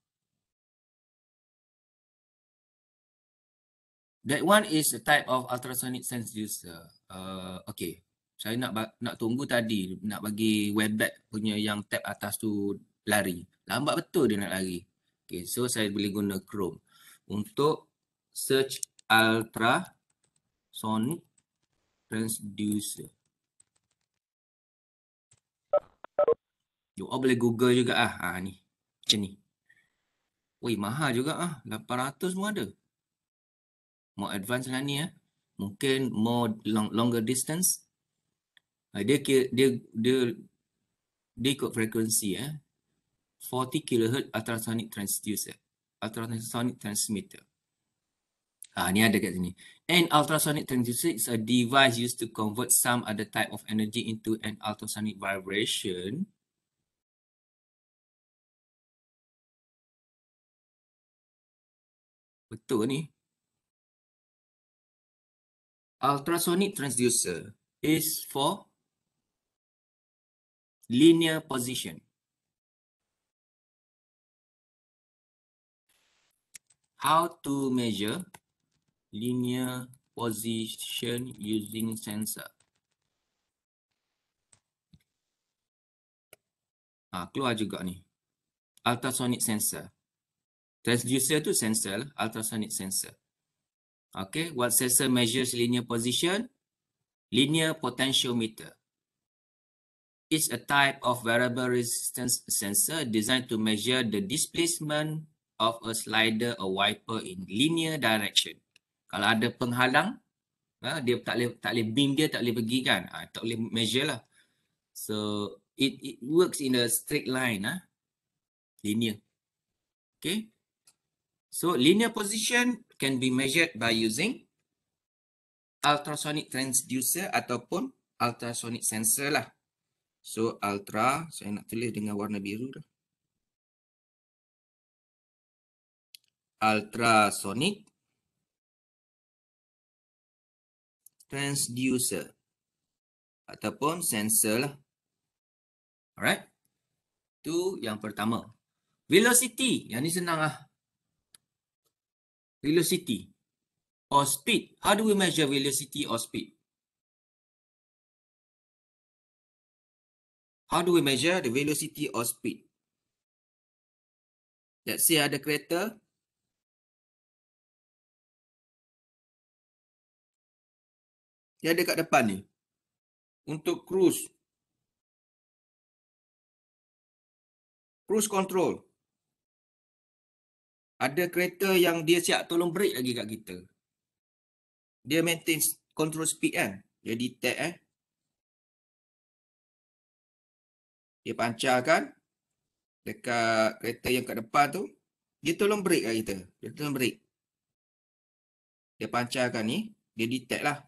that one is a type of ultrasonic transducer. Uh, okay. Saya nak nak tunggu tadi nak bagi webback punya yang tab atas tu lari lambat betul dia nak lari. Okay, so saya boleh guna Chrome untuk search ultra sonic transducer. You boleh Google juga ah. Ha ni. Macam ni. Wih, mahal juga ah. 800 pun ada. More advance lah ni ah. Mungkin more long, longer distance. Ah, dia dia dia dia ikut frekuensi eh. 40 kHz ultrasonic transducer. Ultrasonic transmitter. Ah, ni ada kat sini. An ultrasonic transducer is a device used to convert some other type of energy into an ultrasonic vibration. Betul ni. Ultrasonic transducer is for linear position. how to measure linear position using sensor. Ah, keluar juga ni. Ultrasonic sensor. Transducer tu sensor, ultrasonic sensor. Okay, what sensor measures linear position? Linear potentiometer. It's a type of variable resistance sensor designed to measure the displacement of a slider a wiper in linear direction. Kalau ada penghalang, uh, dia tak boleh, tak boleh beam dia, tak boleh pergi kan. Uh, tak boleh measure lah. So, it, it works in a straight line. Uh, linear. Okay. So, linear position can be measured by using ultrasonic transducer ataupun ultrasonic sensor lah. So ultra, saya nak tulis dengan warna biru dah. ultrasonic transducer ataupun sensor lah. Alright. Tu yang pertama. Velocity. Yang ni senang lah. Velocity or speed. How do we measure velocity or speed? How do we measure the velocity or speed? Let's say ada kereta tiada kat depan ni untuk cruise cruise control ada kereta yang dia siap tolong break lagi kat kita dia maintain control speed kan dia detect eh dia pancarkan dekat kereta yang kat depan tu dia tolong break kat kita dia tolong break dia pancarkan ni dia detect lah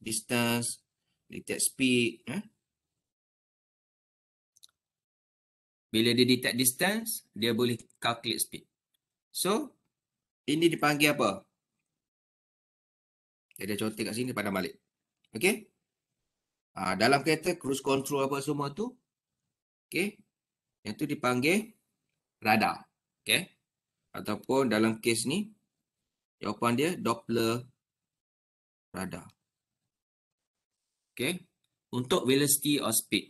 distance, detect speed. Eh? Bila dia detect distance, dia boleh calculate speed. So, ini dipanggil apa? Dia ada contoh kat sini, pandang balik. Okay? Ha, ah, dalam kereta, cruise control apa semua tu. Okay? Yang tu dipanggil radar. Okay? Ataupun dalam kes ni, jawapan dia Doppler radar. Okay. Untuk velocity or speed.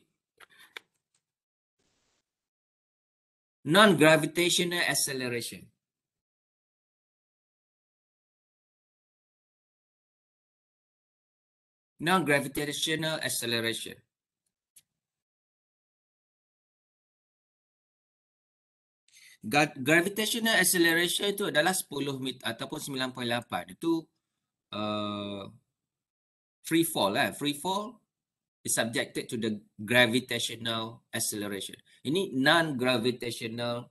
Non-gravitational acceleration. Non-gravitational acceleration. Gravitational acceleration itu adalah 10 meter ataupun 9.8. Itu uh, free fall lah. Eh? Free fall is subjected to the gravitational acceleration. Ini non-gravitational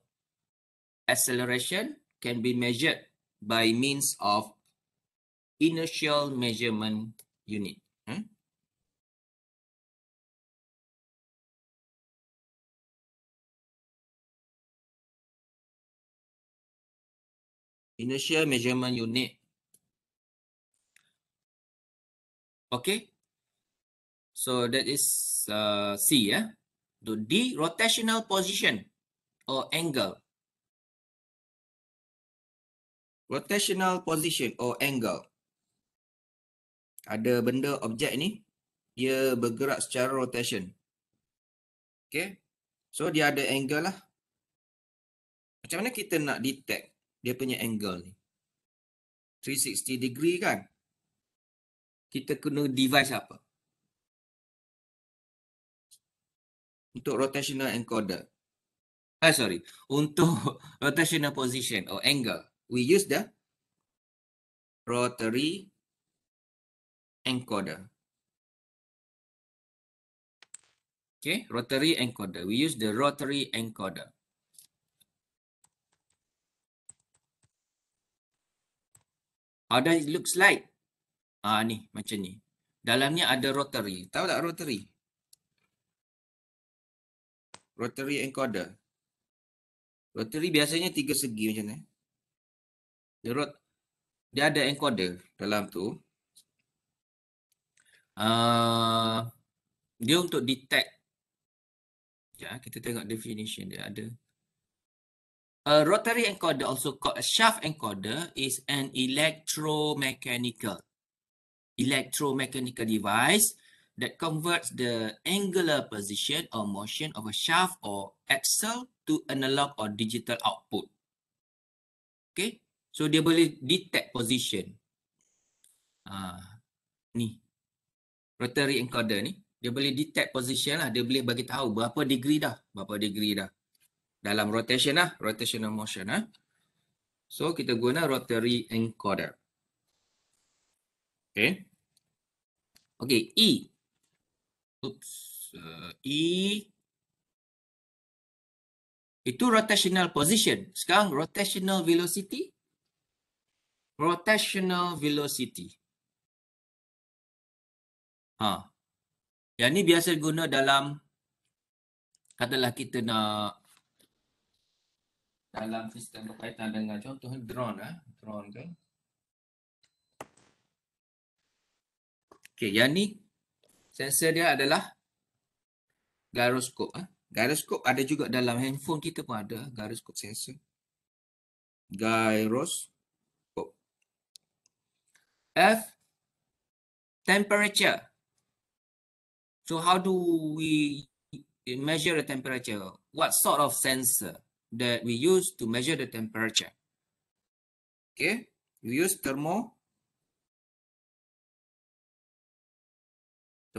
acceleration can be measured by means of inertial measurement unit. Hmm? Inertial measurement unit Okay. So that is uh, C ya. Yeah. D, rotational position or angle. Rotational position or angle. Ada benda objek ni. Dia bergerak secara rotation. Okay. So dia ada angle lah. Macam mana kita nak detect dia punya angle ni? 360 degree kan? kita kena device apa untuk rotational encoder ah sorry untuk rotational position or angle we use the rotary encoder okay rotary encoder we use the rotary encoder how does it looks like uh, ni macam ni. Dalamnya ada rotary. Tahu tak rotary? Rotary encoder. Rotary biasanya tiga segi macam ni. Dia, rot- dia ada encoder dalam tu. Uh, dia untuk detect. Ya, kita tengok definition dia ada. A ah, rotary encoder also called a shaft encoder is an electromechanical electromechanical device that converts the angular position or motion of a shaft or axle to analog or digital output. Okay, so dia boleh detect position. Uh, ni, rotary encoder ni, dia boleh detect position lah. Dia boleh bagi tahu berapa degree dah, berapa degree dah. Dalam rotation lah, rotational motion lah. So, kita guna rotary encoder. Okay. Okey, E. Oops. Uh, e. Itu rotational position. Sekarang rotational velocity. Rotational velocity. Ha. Yang ni biasa guna dalam katalah kita nak dalam sistem berkaitan dengan contoh drone ah, drone ke. Okay? Okey, yang ni sensor dia adalah gyroscope. Eh? Ah. Gyroscope ada juga dalam handphone kita pun ada gyroscope sensor. Gyroscope. F. Temperature. So how do we measure the temperature? What sort of sensor that we use to measure the temperature? Okay, we use thermo.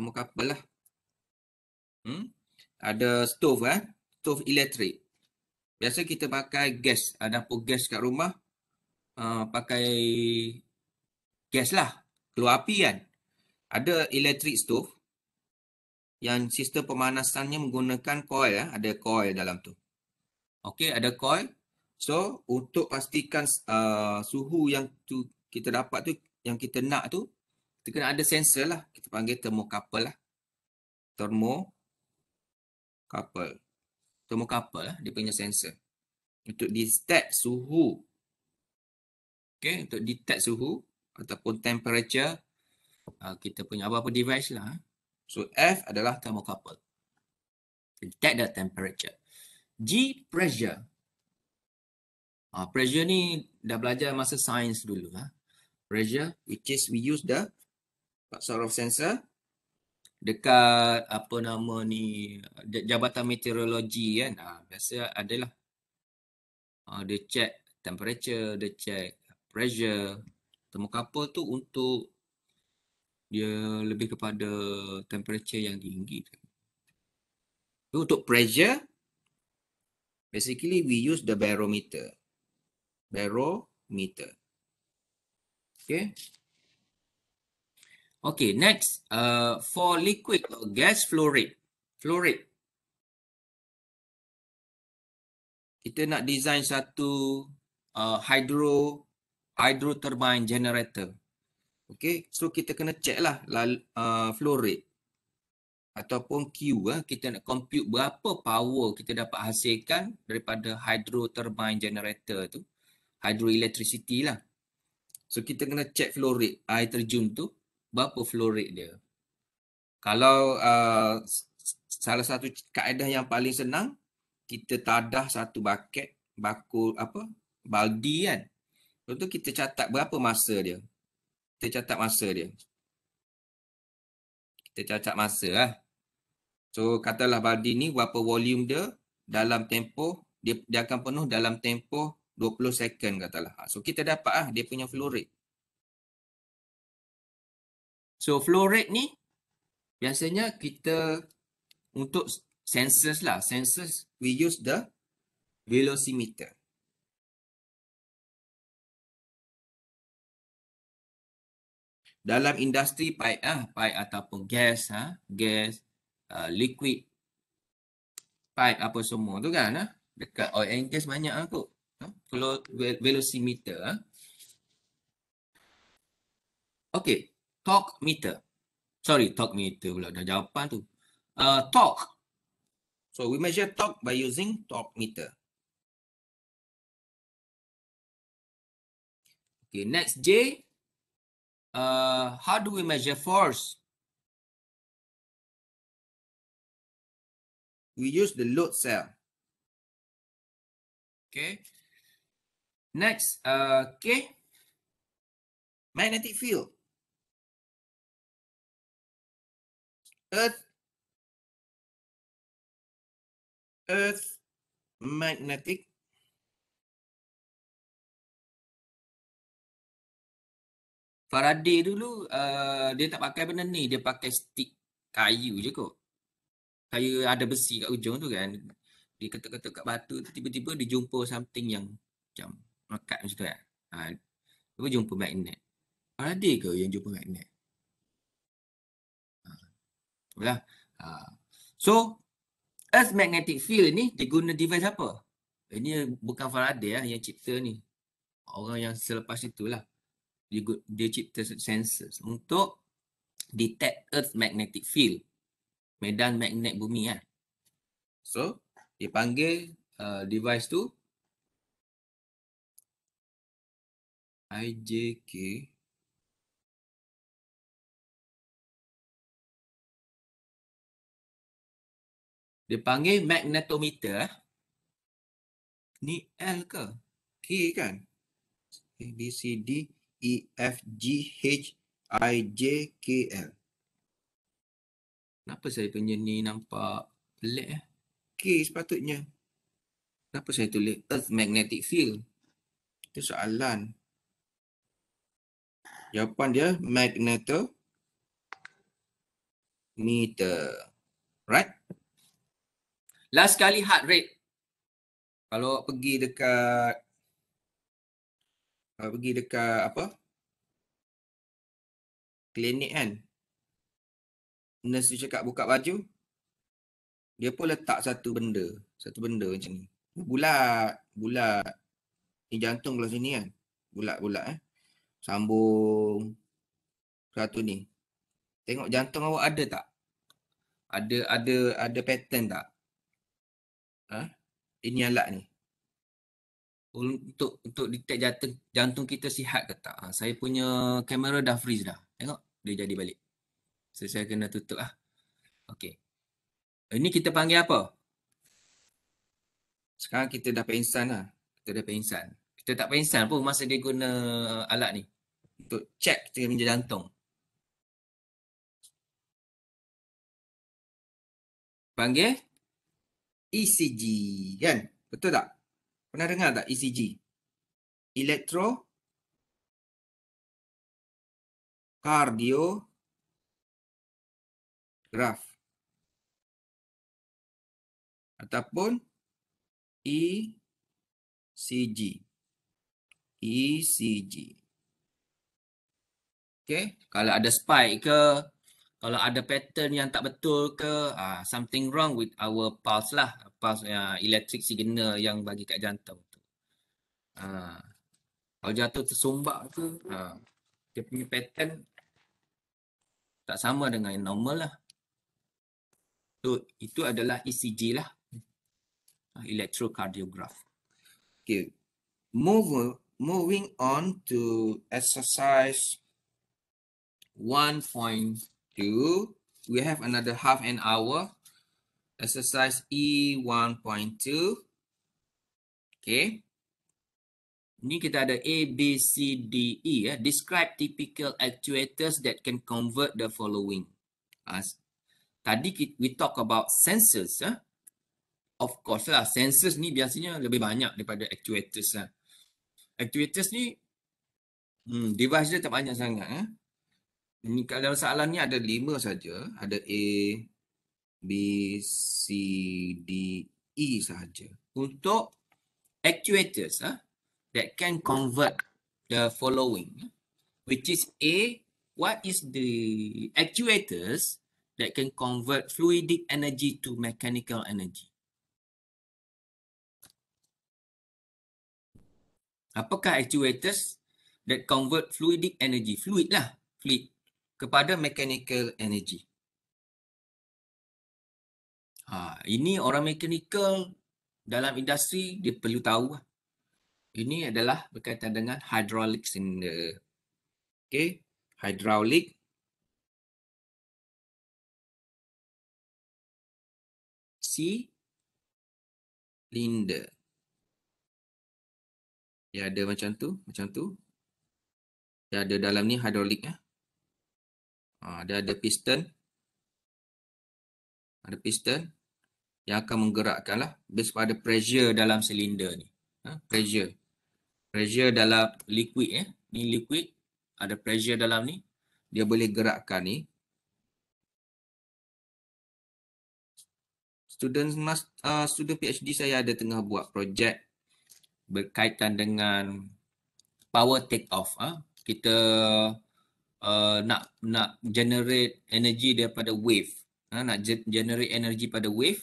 thermocouple lah. Hmm? Ada stove eh. Stove elektrik. Biasa kita pakai gas. Ada pun gas kat rumah. Uh, pakai gas lah. Keluar api kan. Ada elektrik stove. Yang sistem pemanasannya menggunakan coil. Eh? Ada coil dalam tu. Okay, ada coil. So, untuk pastikan uh, suhu yang tu kita dapat tu, yang kita nak tu, kita kena ada sensor lah. Kita panggil thermocouple lah. Thermocouple. Thermocouple lah, dia punya sensor. Untuk detect suhu. Okay, untuk detect suhu ataupun temperature uh, kita punya apa-apa device lah. Eh. So, F adalah thermocouple. Detect the temperature. G, pressure. Uh, pressure ni dah belajar masa science dulu. lah. Pressure, which is we use the Pak Sarof Sensor dekat apa nama ni Jabatan Meteorologi kan. Ha, biasa adalah ha, dia check temperature, dia check pressure. Termokapal tu untuk dia lebih kepada temperature yang tinggi. Tapi untuk pressure, basically we use the barometer. Barometer. Okay. Okay, next. Uh, for liquid or gas, flow rate. Flow rate. Kita nak design satu uh, hydro hydro turbine generator. Okay, so kita kena check lah, lah uh, flow rate. Ataupun Q, eh. kita nak compute berapa power kita dapat hasilkan daripada hydro turbine generator tu. Hydro electricity lah. So, kita kena check flow rate air terjun tu berapa flow rate dia. Kalau uh, salah satu kaedah yang paling senang, kita tadah satu baket, bakul apa, baldi kan. Lepas tu kita catat berapa masa dia. Kita catat masa dia. Kita catat masa lah. So katalah baldi ni berapa volume dia dalam tempoh, dia, dia akan penuh dalam tempoh 20 second katalah. So kita dapat lah dia punya flow rate. So flow rate ni biasanya kita untuk sensors lah. Sensors we use the velocimeter. Dalam industri pipe ah, pipe ataupun gas ah, gas, uh, liquid pipe apa semua tu kan ah. Dekat oil and gas banyak ah kot. Ha? Flow velocimeter ah. Okay, talk meter. Sorry, talk meter pula dah jawapan tu. Uh, talk. So we measure talk by using talk meter. Okay, next J. Uh, how do we measure force? We use the load cell. Okay. Next, uh, K. Magnetic field. Earth, Earth magnetic Faraday dulu uh, dia tak pakai benda ni dia pakai stick kayu je kot kayu ada besi kat ujung tu kan dia ketuk-ketuk kat batu tu tiba-tiba dia jumpa something yang macam melekat macam tu kan ha, dia jumpa magnet Faraday ke yang jumpa magnet bila? Ha. So, Earth Magnetic Field ni diguna device apa? Ini eh, bukan Faraday lah, yang cipta ni. Orang yang selepas itulah. Dia, dia cipta sensors untuk detect Earth Magnetic Field. Medan magnet bumi lah. So, dia panggil uh, device tu IJK Dia panggil magnetometer. Eh. Ni L ke? K kan? A, B, C, D, E, F, G, H, I, J, K, L. Kenapa saya punya ni nampak pelik eh? K sepatutnya. Kenapa saya tulis Earth Magnetic Field? Itu soalan. Jawapan dia magnetometer. Meter. Right? Last kali heart rate. Kalau awak pergi dekat kalau pergi dekat apa? Klinik kan. Nurse dia cakap buka baju. Dia pun letak satu benda. Satu benda macam ni. Bulat. Bulat. Ni jantung belah sini kan. Bulat-bulat eh. Sambung. Satu ni. Tengok jantung awak ada tak? Ada ada ada pattern tak? ha? ini alat ni untuk untuk detect jantung, jantung kita sihat ke tak. Ha, saya punya kamera dah freeze dah. Tengok, dia jadi balik. So, saya kena tutup lah. Okay. Ini kita panggil apa? Sekarang kita dah pensan lah. Kita dah pensan. Kita tak pensan pun masa dia guna alat ni. Untuk check kita punya jantung. Panggil ECG kan? Betul tak? Pernah dengar tak ECG? Electro Cardio Graph Ataupun ECG ECG Okay, kalau ada spike ke kalau ada pattern yang tak betul ke uh, something wrong with our pulse lah pulse uh, electric signal yang bagi kat jantung uh, ah. kalau jatuh tersumbat ke uh, dia punya pattern tak sama dengan yang normal lah so, itu adalah ECG lah uh, electrocardiograph okay Move, moving on to exercise 1.2 do. We have another half an hour. Exercise E 1.2. Okay. Ini kita ada A, B, C, D, E. Ya. Describe typical actuators that can convert the following. As, ah, tadi kita, we talk about sensors. Ya. Of course lah, sensors ni biasanya lebih banyak daripada actuators. Ya. Actuators ni, hmm, device dia tak banyak sangat. Ya ni dalam soalan ni ada lima saja ada A B C D E saja untuk actuators ah ha, that can convert the following ah, which is A what is the actuators that can convert fluidic energy to mechanical energy apakah actuators that convert fluidic energy fluid lah fluid kepada mechanical energy. Ha, ini orang mechanical dalam industri dia perlu tahu. Ini adalah berkaitan dengan hydraulic cylinder. Okay, hydraulic cylinder. Ya ada macam tu, macam tu. Ya ada dalam ni hydraulic ya. Ha, dia ada piston. Ada piston yang akan menggerakkan lah based pada pressure dalam silinder ni. Ha, pressure. Pressure dalam liquid eh. Ni liquid. Ada pressure dalam ni. Dia boleh gerakkan ni. Student must, uh, ah, student PhD saya ada tengah buat projek berkaitan dengan power take off. Ha. Kita uh, nak nak generate energy daripada wave ha, nak generate energy pada wave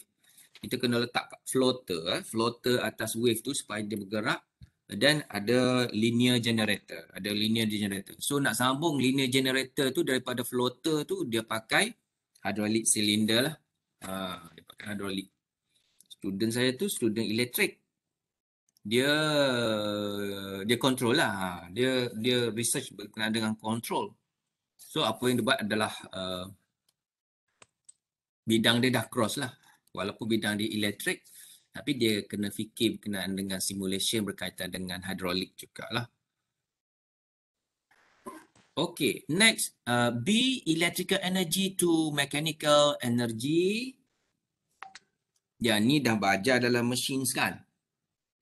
kita kena letak floater eh. floater atas wave tu supaya dia bergerak dan ada linear generator ada linear generator so nak sambung linear generator tu daripada floater tu dia pakai hydraulic cylinder lah ha, dia pakai hydraulic student saya tu student elektrik dia dia kontrol lah ha, dia dia research berkenaan dengan control So apa yang dia buat adalah uh, bidang dia dah cross lah. Walaupun bidang dia elektrik tapi dia kena fikir berkenaan dengan simulation berkaitan dengan hidrolik juga lah. Okay, next uh, B electrical energy to mechanical energy. Ya ni dah baca dalam machines kan.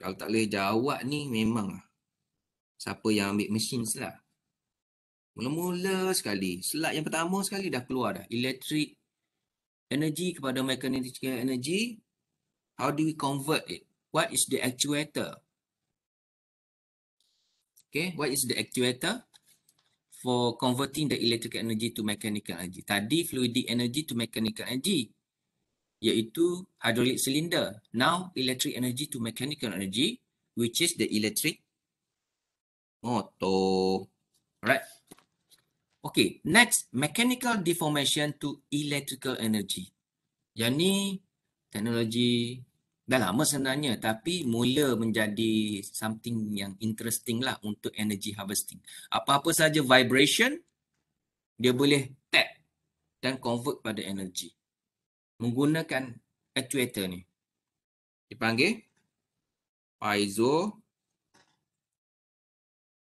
Kalau tak boleh jawab ni memang lah. siapa yang ambil machines lah. Mula-mula sekali, slide yang pertama sekali dah keluar dah. Electric energy kepada mechanical energy. How do we convert it? What is the actuator? Okay, what is the actuator for converting the electric energy to mechanical energy? Tadi fluidic energy to mechanical energy iaitu hydraulic cylinder. Now electric energy to mechanical energy which is the electric motor. Right? Okay, next mechanical deformation to electrical energy. Yang ni teknologi dah lama sebenarnya tapi mula menjadi something yang interesting lah untuk energy harvesting. Apa-apa saja vibration dia boleh tap dan convert pada energy menggunakan actuator ni. Dipanggil piezo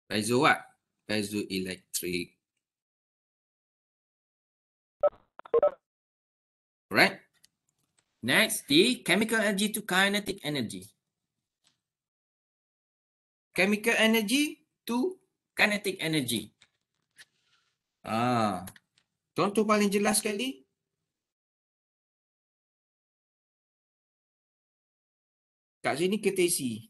piezo what? Piezo electric right? Next, the chemical energy to kinetic energy. Chemical energy to kinetic energy. Ah, contoh paling jelas sekali. Kat sini kita isi.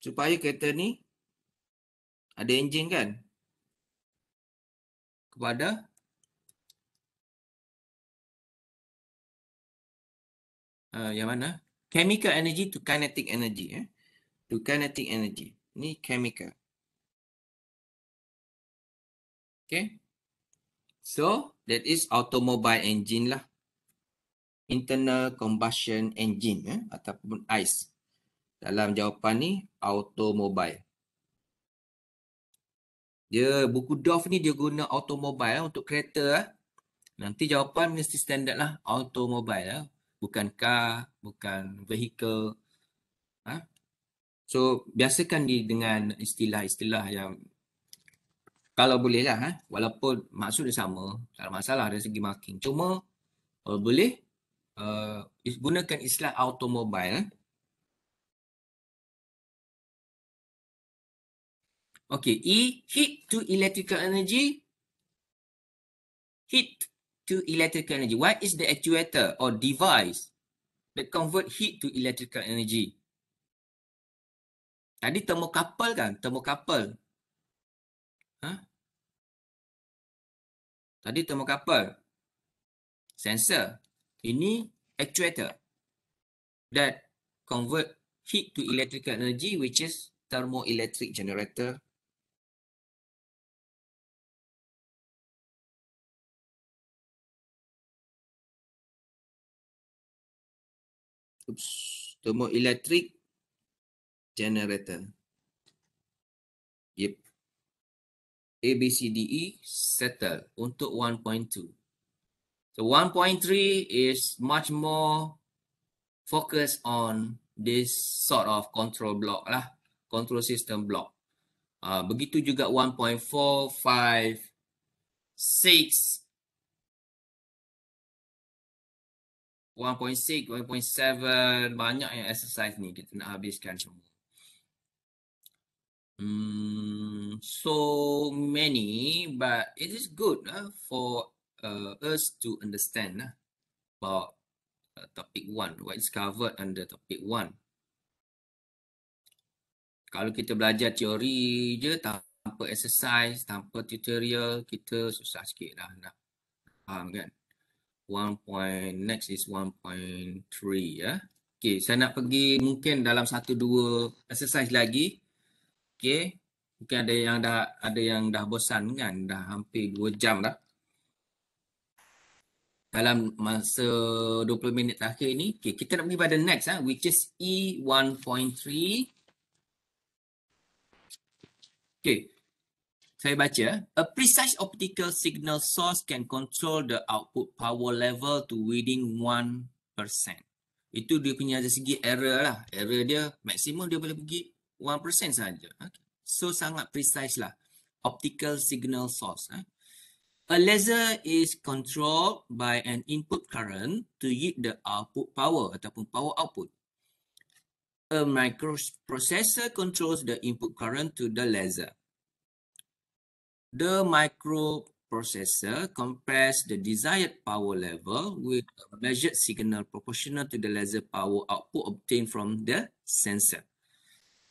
Supaya kereta ni ada enjin kan? kepada uh, yang mana? Chemical energy to kinetic energy. Eh? To kinetic energy. Ini chemical. Okay. So, that is automobile engine lah. Internal combustion engine. Eh? Ataupun ICE. Dalam jawapan ni, automobile dia buku DOF ni dia guna automobile untuk kereta eh. nanti jawapan mesti standard lah automobile eh. bukan car bukan vehicle ha? so biasakan di dengan istilah-istilah yang kalau boleh lah eh. walaupun maksudnya sama tak ada masalah dari segi marking cuma kalau boleh gunakan istilah automobile Okay, E, heat to electrical energy. Heat to electrical energy. What is the actuator or device that convert heat to electrical energy? Tadi thermocouple kan? Thermocouple. Huh? Tadi thermocouple. Sensor. Ini actuator that convert heat to electrical energy which is thermoelectric generator Oops. thermoelectric generator. Yep. A, B, C, D, E, settle untuk 1.2. So 1.3 is much more focus on this sort of control block lah. Control system block. Uh, begitu juga 1.4, 5, 6 1.6, 1.7 banyak yang exercise ni kita nak habiskan semua. Hmm, so many but it is good uh, for uh, us to understand uh, about uh, topic one. what is covered under topic one? Kalau kita belajar teori je tanpa exercise, tanpa tutorial, kita susah sikit lah nak faham kan. 1. next is 1.3 ya. Okey, saya nak pergi mungkin dalam satu dua exercise lagi. Okey. Mungkin ada yang dah ada yang dah bosan kan dah hampir 2 jam dah. Dalam masa 20 minit terakhir ni, okey kita nak pergi pada next ah which is E1.3. Okey saya baca, a precise optical signal source can control the output power level to within 1%. Itu dia punya dari segi error lah. Error dia maksimum dia boleh pergi 1% saja. Okay. Ha? So sangat precise lah optical signal source. Eh. A laser is controlled by an input current to yield the output power ataupun power output. A microprocessor controls the input current to the laser. The microprocessor compares the desired power level with a measured signal proportional to the laser power output obtained from the sensor.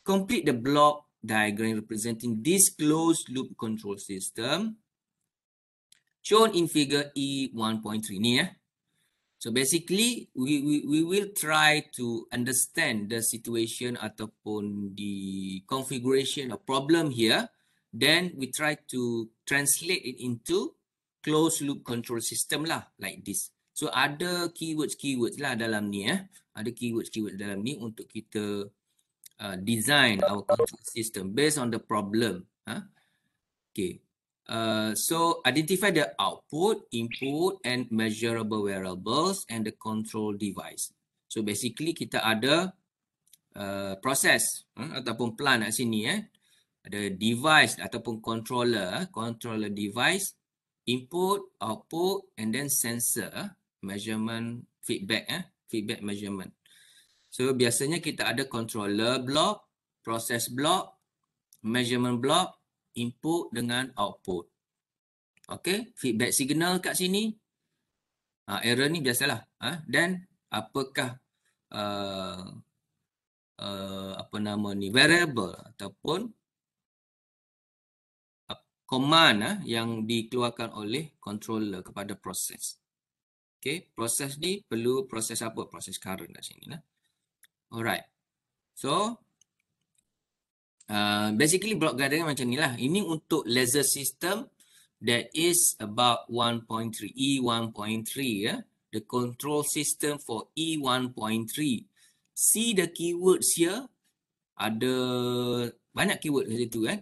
Complete the block diagram representing this closed loop control system shown in figure E 1.3 near. So basically we, we we will try to understand the situation ataupun the configuration or problem here then we try to translate it into closed loop control system lah like this so ada keywords keywords lah dalam ni eh ada keywords keywords dalam ni untuk kita uh, design our control system based on the problem huh? Ha? okay Uh, so identify the output, input and measurable variables and the control device. So basically kita ada uh, process huh, hmm, ataupun plan kat sini eh ada device ataupun controller, eh, controller device, input, output and then sensor, eh, measurement, feedback, eh? feedback measurement. So biasanya kita ada controller block, process block, measurement block, input dengan output. Okay, feedback signal kat sini. Uh, error ni biasalah. Dan ha? apakah uh, uh, apa nama ni, variable ataupun command ah, yang dikeluarkan oleh controller kepada proses. Okey, proses ni perlu proses apa? Proses current kat sini lah. Alright. So, uh, basically block guide macam ni lah. Ini untuk laser system that is about 1.3, E1.3 ya. The control system for E1.3. See the keywords here. Ada banyak keyword macam tu kan. Eh?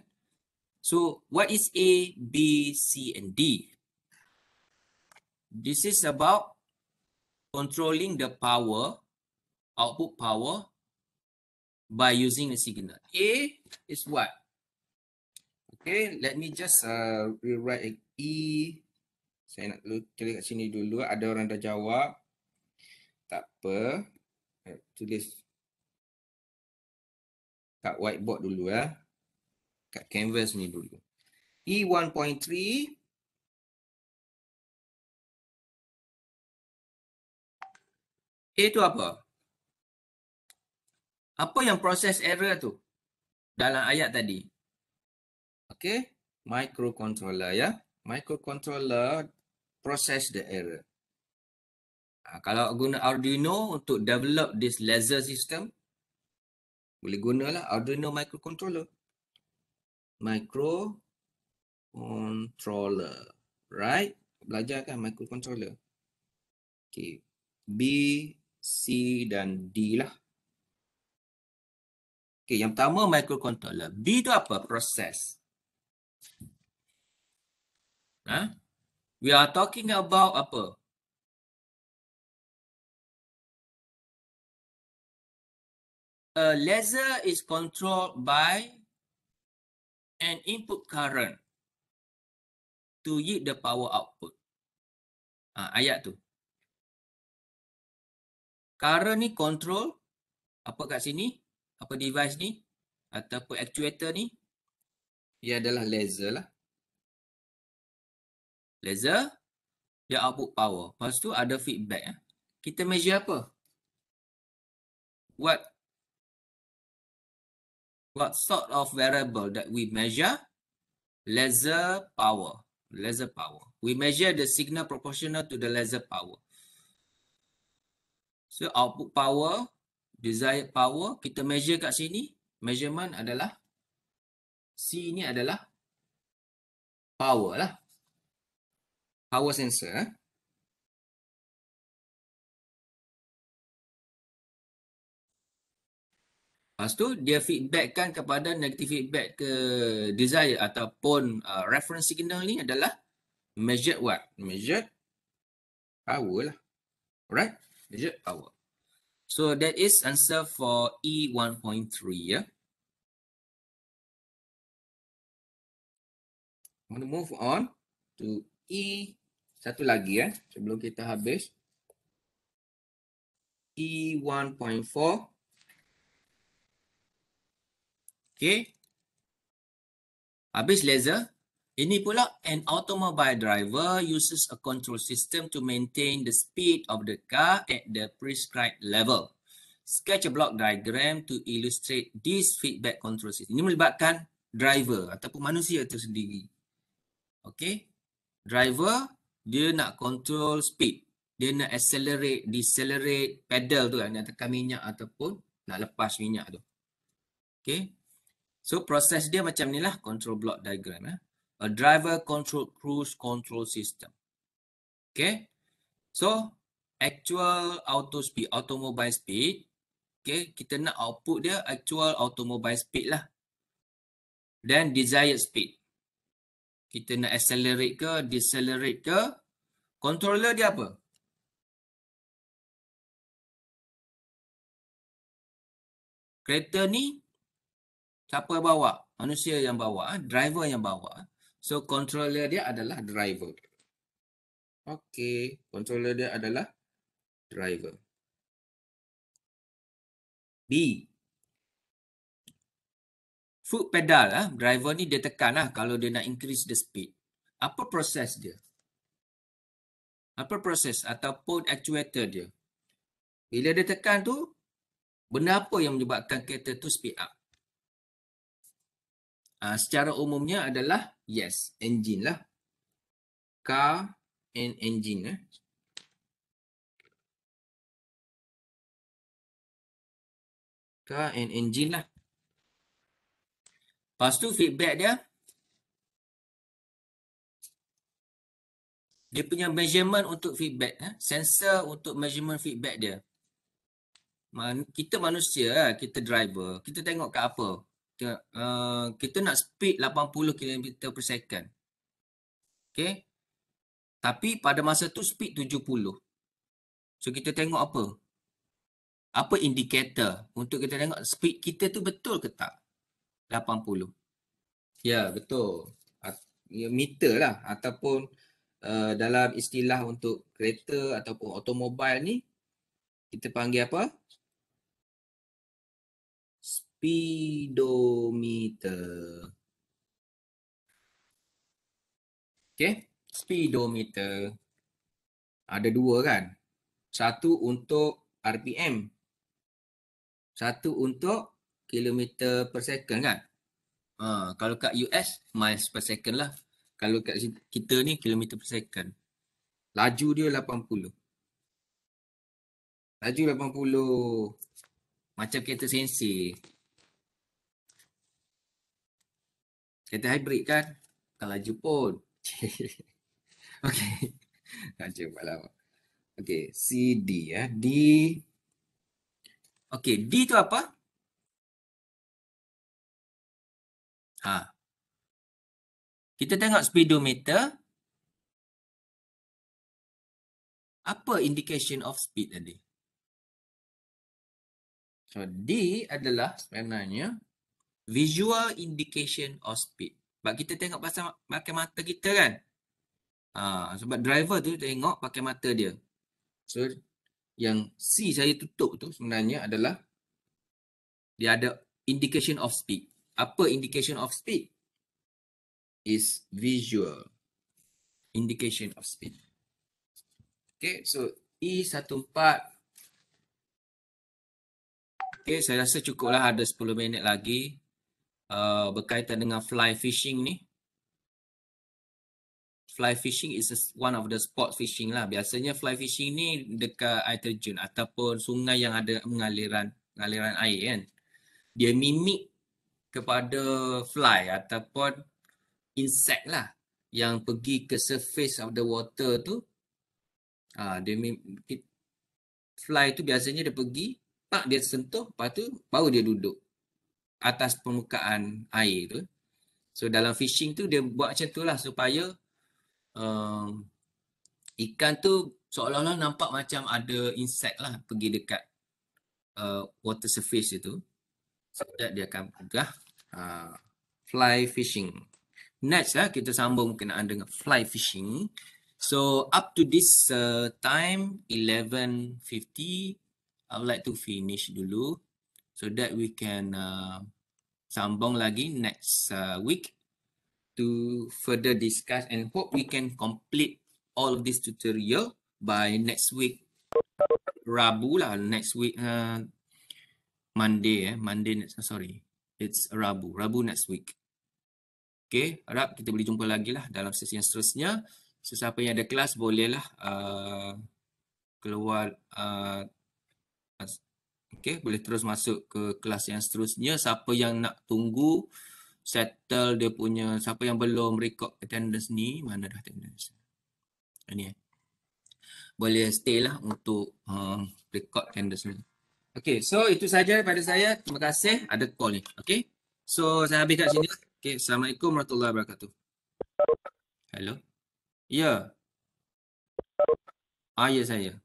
So what is A, B, C and D? This is about controlling the power, output power by using a signal. A is what? Okay, let me just uh, rewrite E. Saya nak tulis kat sini dulu. Ada orang dah jawab. Tak apa. Tulis kat whiteboard dulu ya. Eh kat canvas ni dulu. E1.3 A tu apa? Apa yang proses error tu? Dalam ayat tadi. Okay. Microcontroller ya. Microcontroller process the error. Ha, kalau guna Arduino untuk develop this laser system, boleh gunalah Arduino microcontroller microcontroller. Right? Belajar kan microcontroller. Okay. B, C dan D lah. Okay, yang pertama microcontroller. B tu apa? Proses. Huh? Ha? We are talking about apa? A laser is controlled by an input current to yield the power output. Ha, ayat tu. Current ni control apa kat sini? Apa device ni? Ataupun actuator ni? Ia adalah laser lah. Laser dia output power. Lepas tu ada feedback. Eh. Kita measure apa? What what sort of variable that we measure laser power laser power we measure the signal proportional to the laser power so output power desired power kita measure kat sini measurement adalah C ini adalah power lah power sensor eh? Lepas tu dia feedbackkan kepada negative feedback ke desire ataupun uh, reference signal ni adalah measured what? Measured power lah. Alright? Measured power. So that is answer for E1.3 ya. Yeah? want to move on to E satu lagi ya sebelum kita habis E1.4 Okay. Habis laser. Ini pula an automobile driver uses a control system to maintain the speed of the car at the prescribed level. Sketch a block diagram to illustrate this feedback control system. Ini melibatkan driver ataupun manusia tersendiri. Okay. Driver, dia nak control speed. Dia nak accelerate, decelerate pedal tu kan. Nak tekan minyak ataupun nak lepas minyak tu. Okay. So proses dia macam ni lah control block diagram. Eh? A driver control cruise control system. Okay. So actual auto speed, automobile speed. Okay. Kita nak output dia actual automobile speed lah. Then desired speed. Kita nak accelerate ke, decelerate ke. Controller dia apa? Kereta ni siapa bawa manusia yang bawa eh, driver yang bawa eh. so controller dia adalah driver okey controller dia adalah driver b foot pedal ah driver ni dia tekanlah kalau dia nak increase the speed apa proses dia apa proses ataupun actuator dia bila dia tekan tu benda apa yang menyebabkan kereta tu speed up uh, secara umumnya adalah yes, engine lah. Car and engine. Eh. Car and engine lah. Lepas tu feedback dia. Dia punya measurement untuk feedback. Eh. Sensor untuk measurement feedback dia. Man, kita manusia, kita driver. Kita tengok kat apa kita, uh, kita nak speed 80 km per second. Okay. Tapi pada masa tu speed 70. So kita tengok apa? Apa indikator untuk kita tengok speed kita tu betul ke tak? 80. Ya yeah, betul. Ya, meter lah ataupun uh, dalam istilah untuk kereta ataupun automobile ni kita panggil apa? speedometer. Okay, speedometer. Ada dua kan? Satu untuk RPM. Satu untuk kilometer per second kan? Ha, kalau kat US, miles per second lah. Kalau kat kita ni, kilometer per second. Laju dia 80. Laju 80. Macam kereta sensei. Kereta hybrid kan? Bukan laju pun. Okey. Laju okay. malam. Okey, CD ya. D. Okey, D tu apa? Ha. Kita tengok speedometer. Apa indication of speed tadi? So, D adalah sebenarnya visual indication of speed. Sebab kita tengok pasal pakai mata kita kan. Ha, sebab driver tu tengok pakai mata dia. So yang C saya tutup tu sebenarnya adalah dia ada indication of speed. Apa indication of speed? Is visual indication of speed. Okay, so E14. Okay, saya rasa cukup lah ada 10 minit lagi uh, berkaitan dengan fly fishing ni. Fly fishing is one of the sport fishing lah. Biasanya fly fishing ni dekat air terjun ataupun sungai yang ada mengaliran aliran air kan. Dia mimik kepada fly ataupun insect lah yang pergi ke surface of the water tu. Ha, dia mimik, fly tu biasanya dia pergi, tak dia sentuh, lepas tu baru dia duduk atas permukaan air tu. So dalam fishing tu dia buat macam tu lah supaya um, ikan tu seolah-olah nampak macam ada insect lah pergi dekat uh, water surface itu. So that dia akan pegah uh, fly fishing. Next lah kita sambung kenaan dengan fly fishing. So up to this uh, time 11.50 I would like to finish dulu so that we can uh, sambung lagi next uh, week to further discuss and hope we can complete all of this tutorial by next week Rabu lah next week uh, Monday eh Monday next uh, sorry it's Rabu Rabu next week okay harap kita boleh jumpa lagi lah dalam sesi yang seterusnya sesiapa yang ada kelas bolehlah uh, keluar uh, Okay, boleh terus masuk ke kelas yang seterusnya. Siapa yang nak tunggu, settle dia punya, siapa yang belum record attendance ni, mana dah attendance. Ini eh. Boleh stay lah untuk uh, record attendance ni. Okay, so itu saja pada saya. Terima kasih. Ada call ni. Okay. So, saya habis kat sini. Okay. Assalamualaikum warahmatullahi wabarakatuh. Hello. Ya. Yeah. Ah, ya yeah, saya.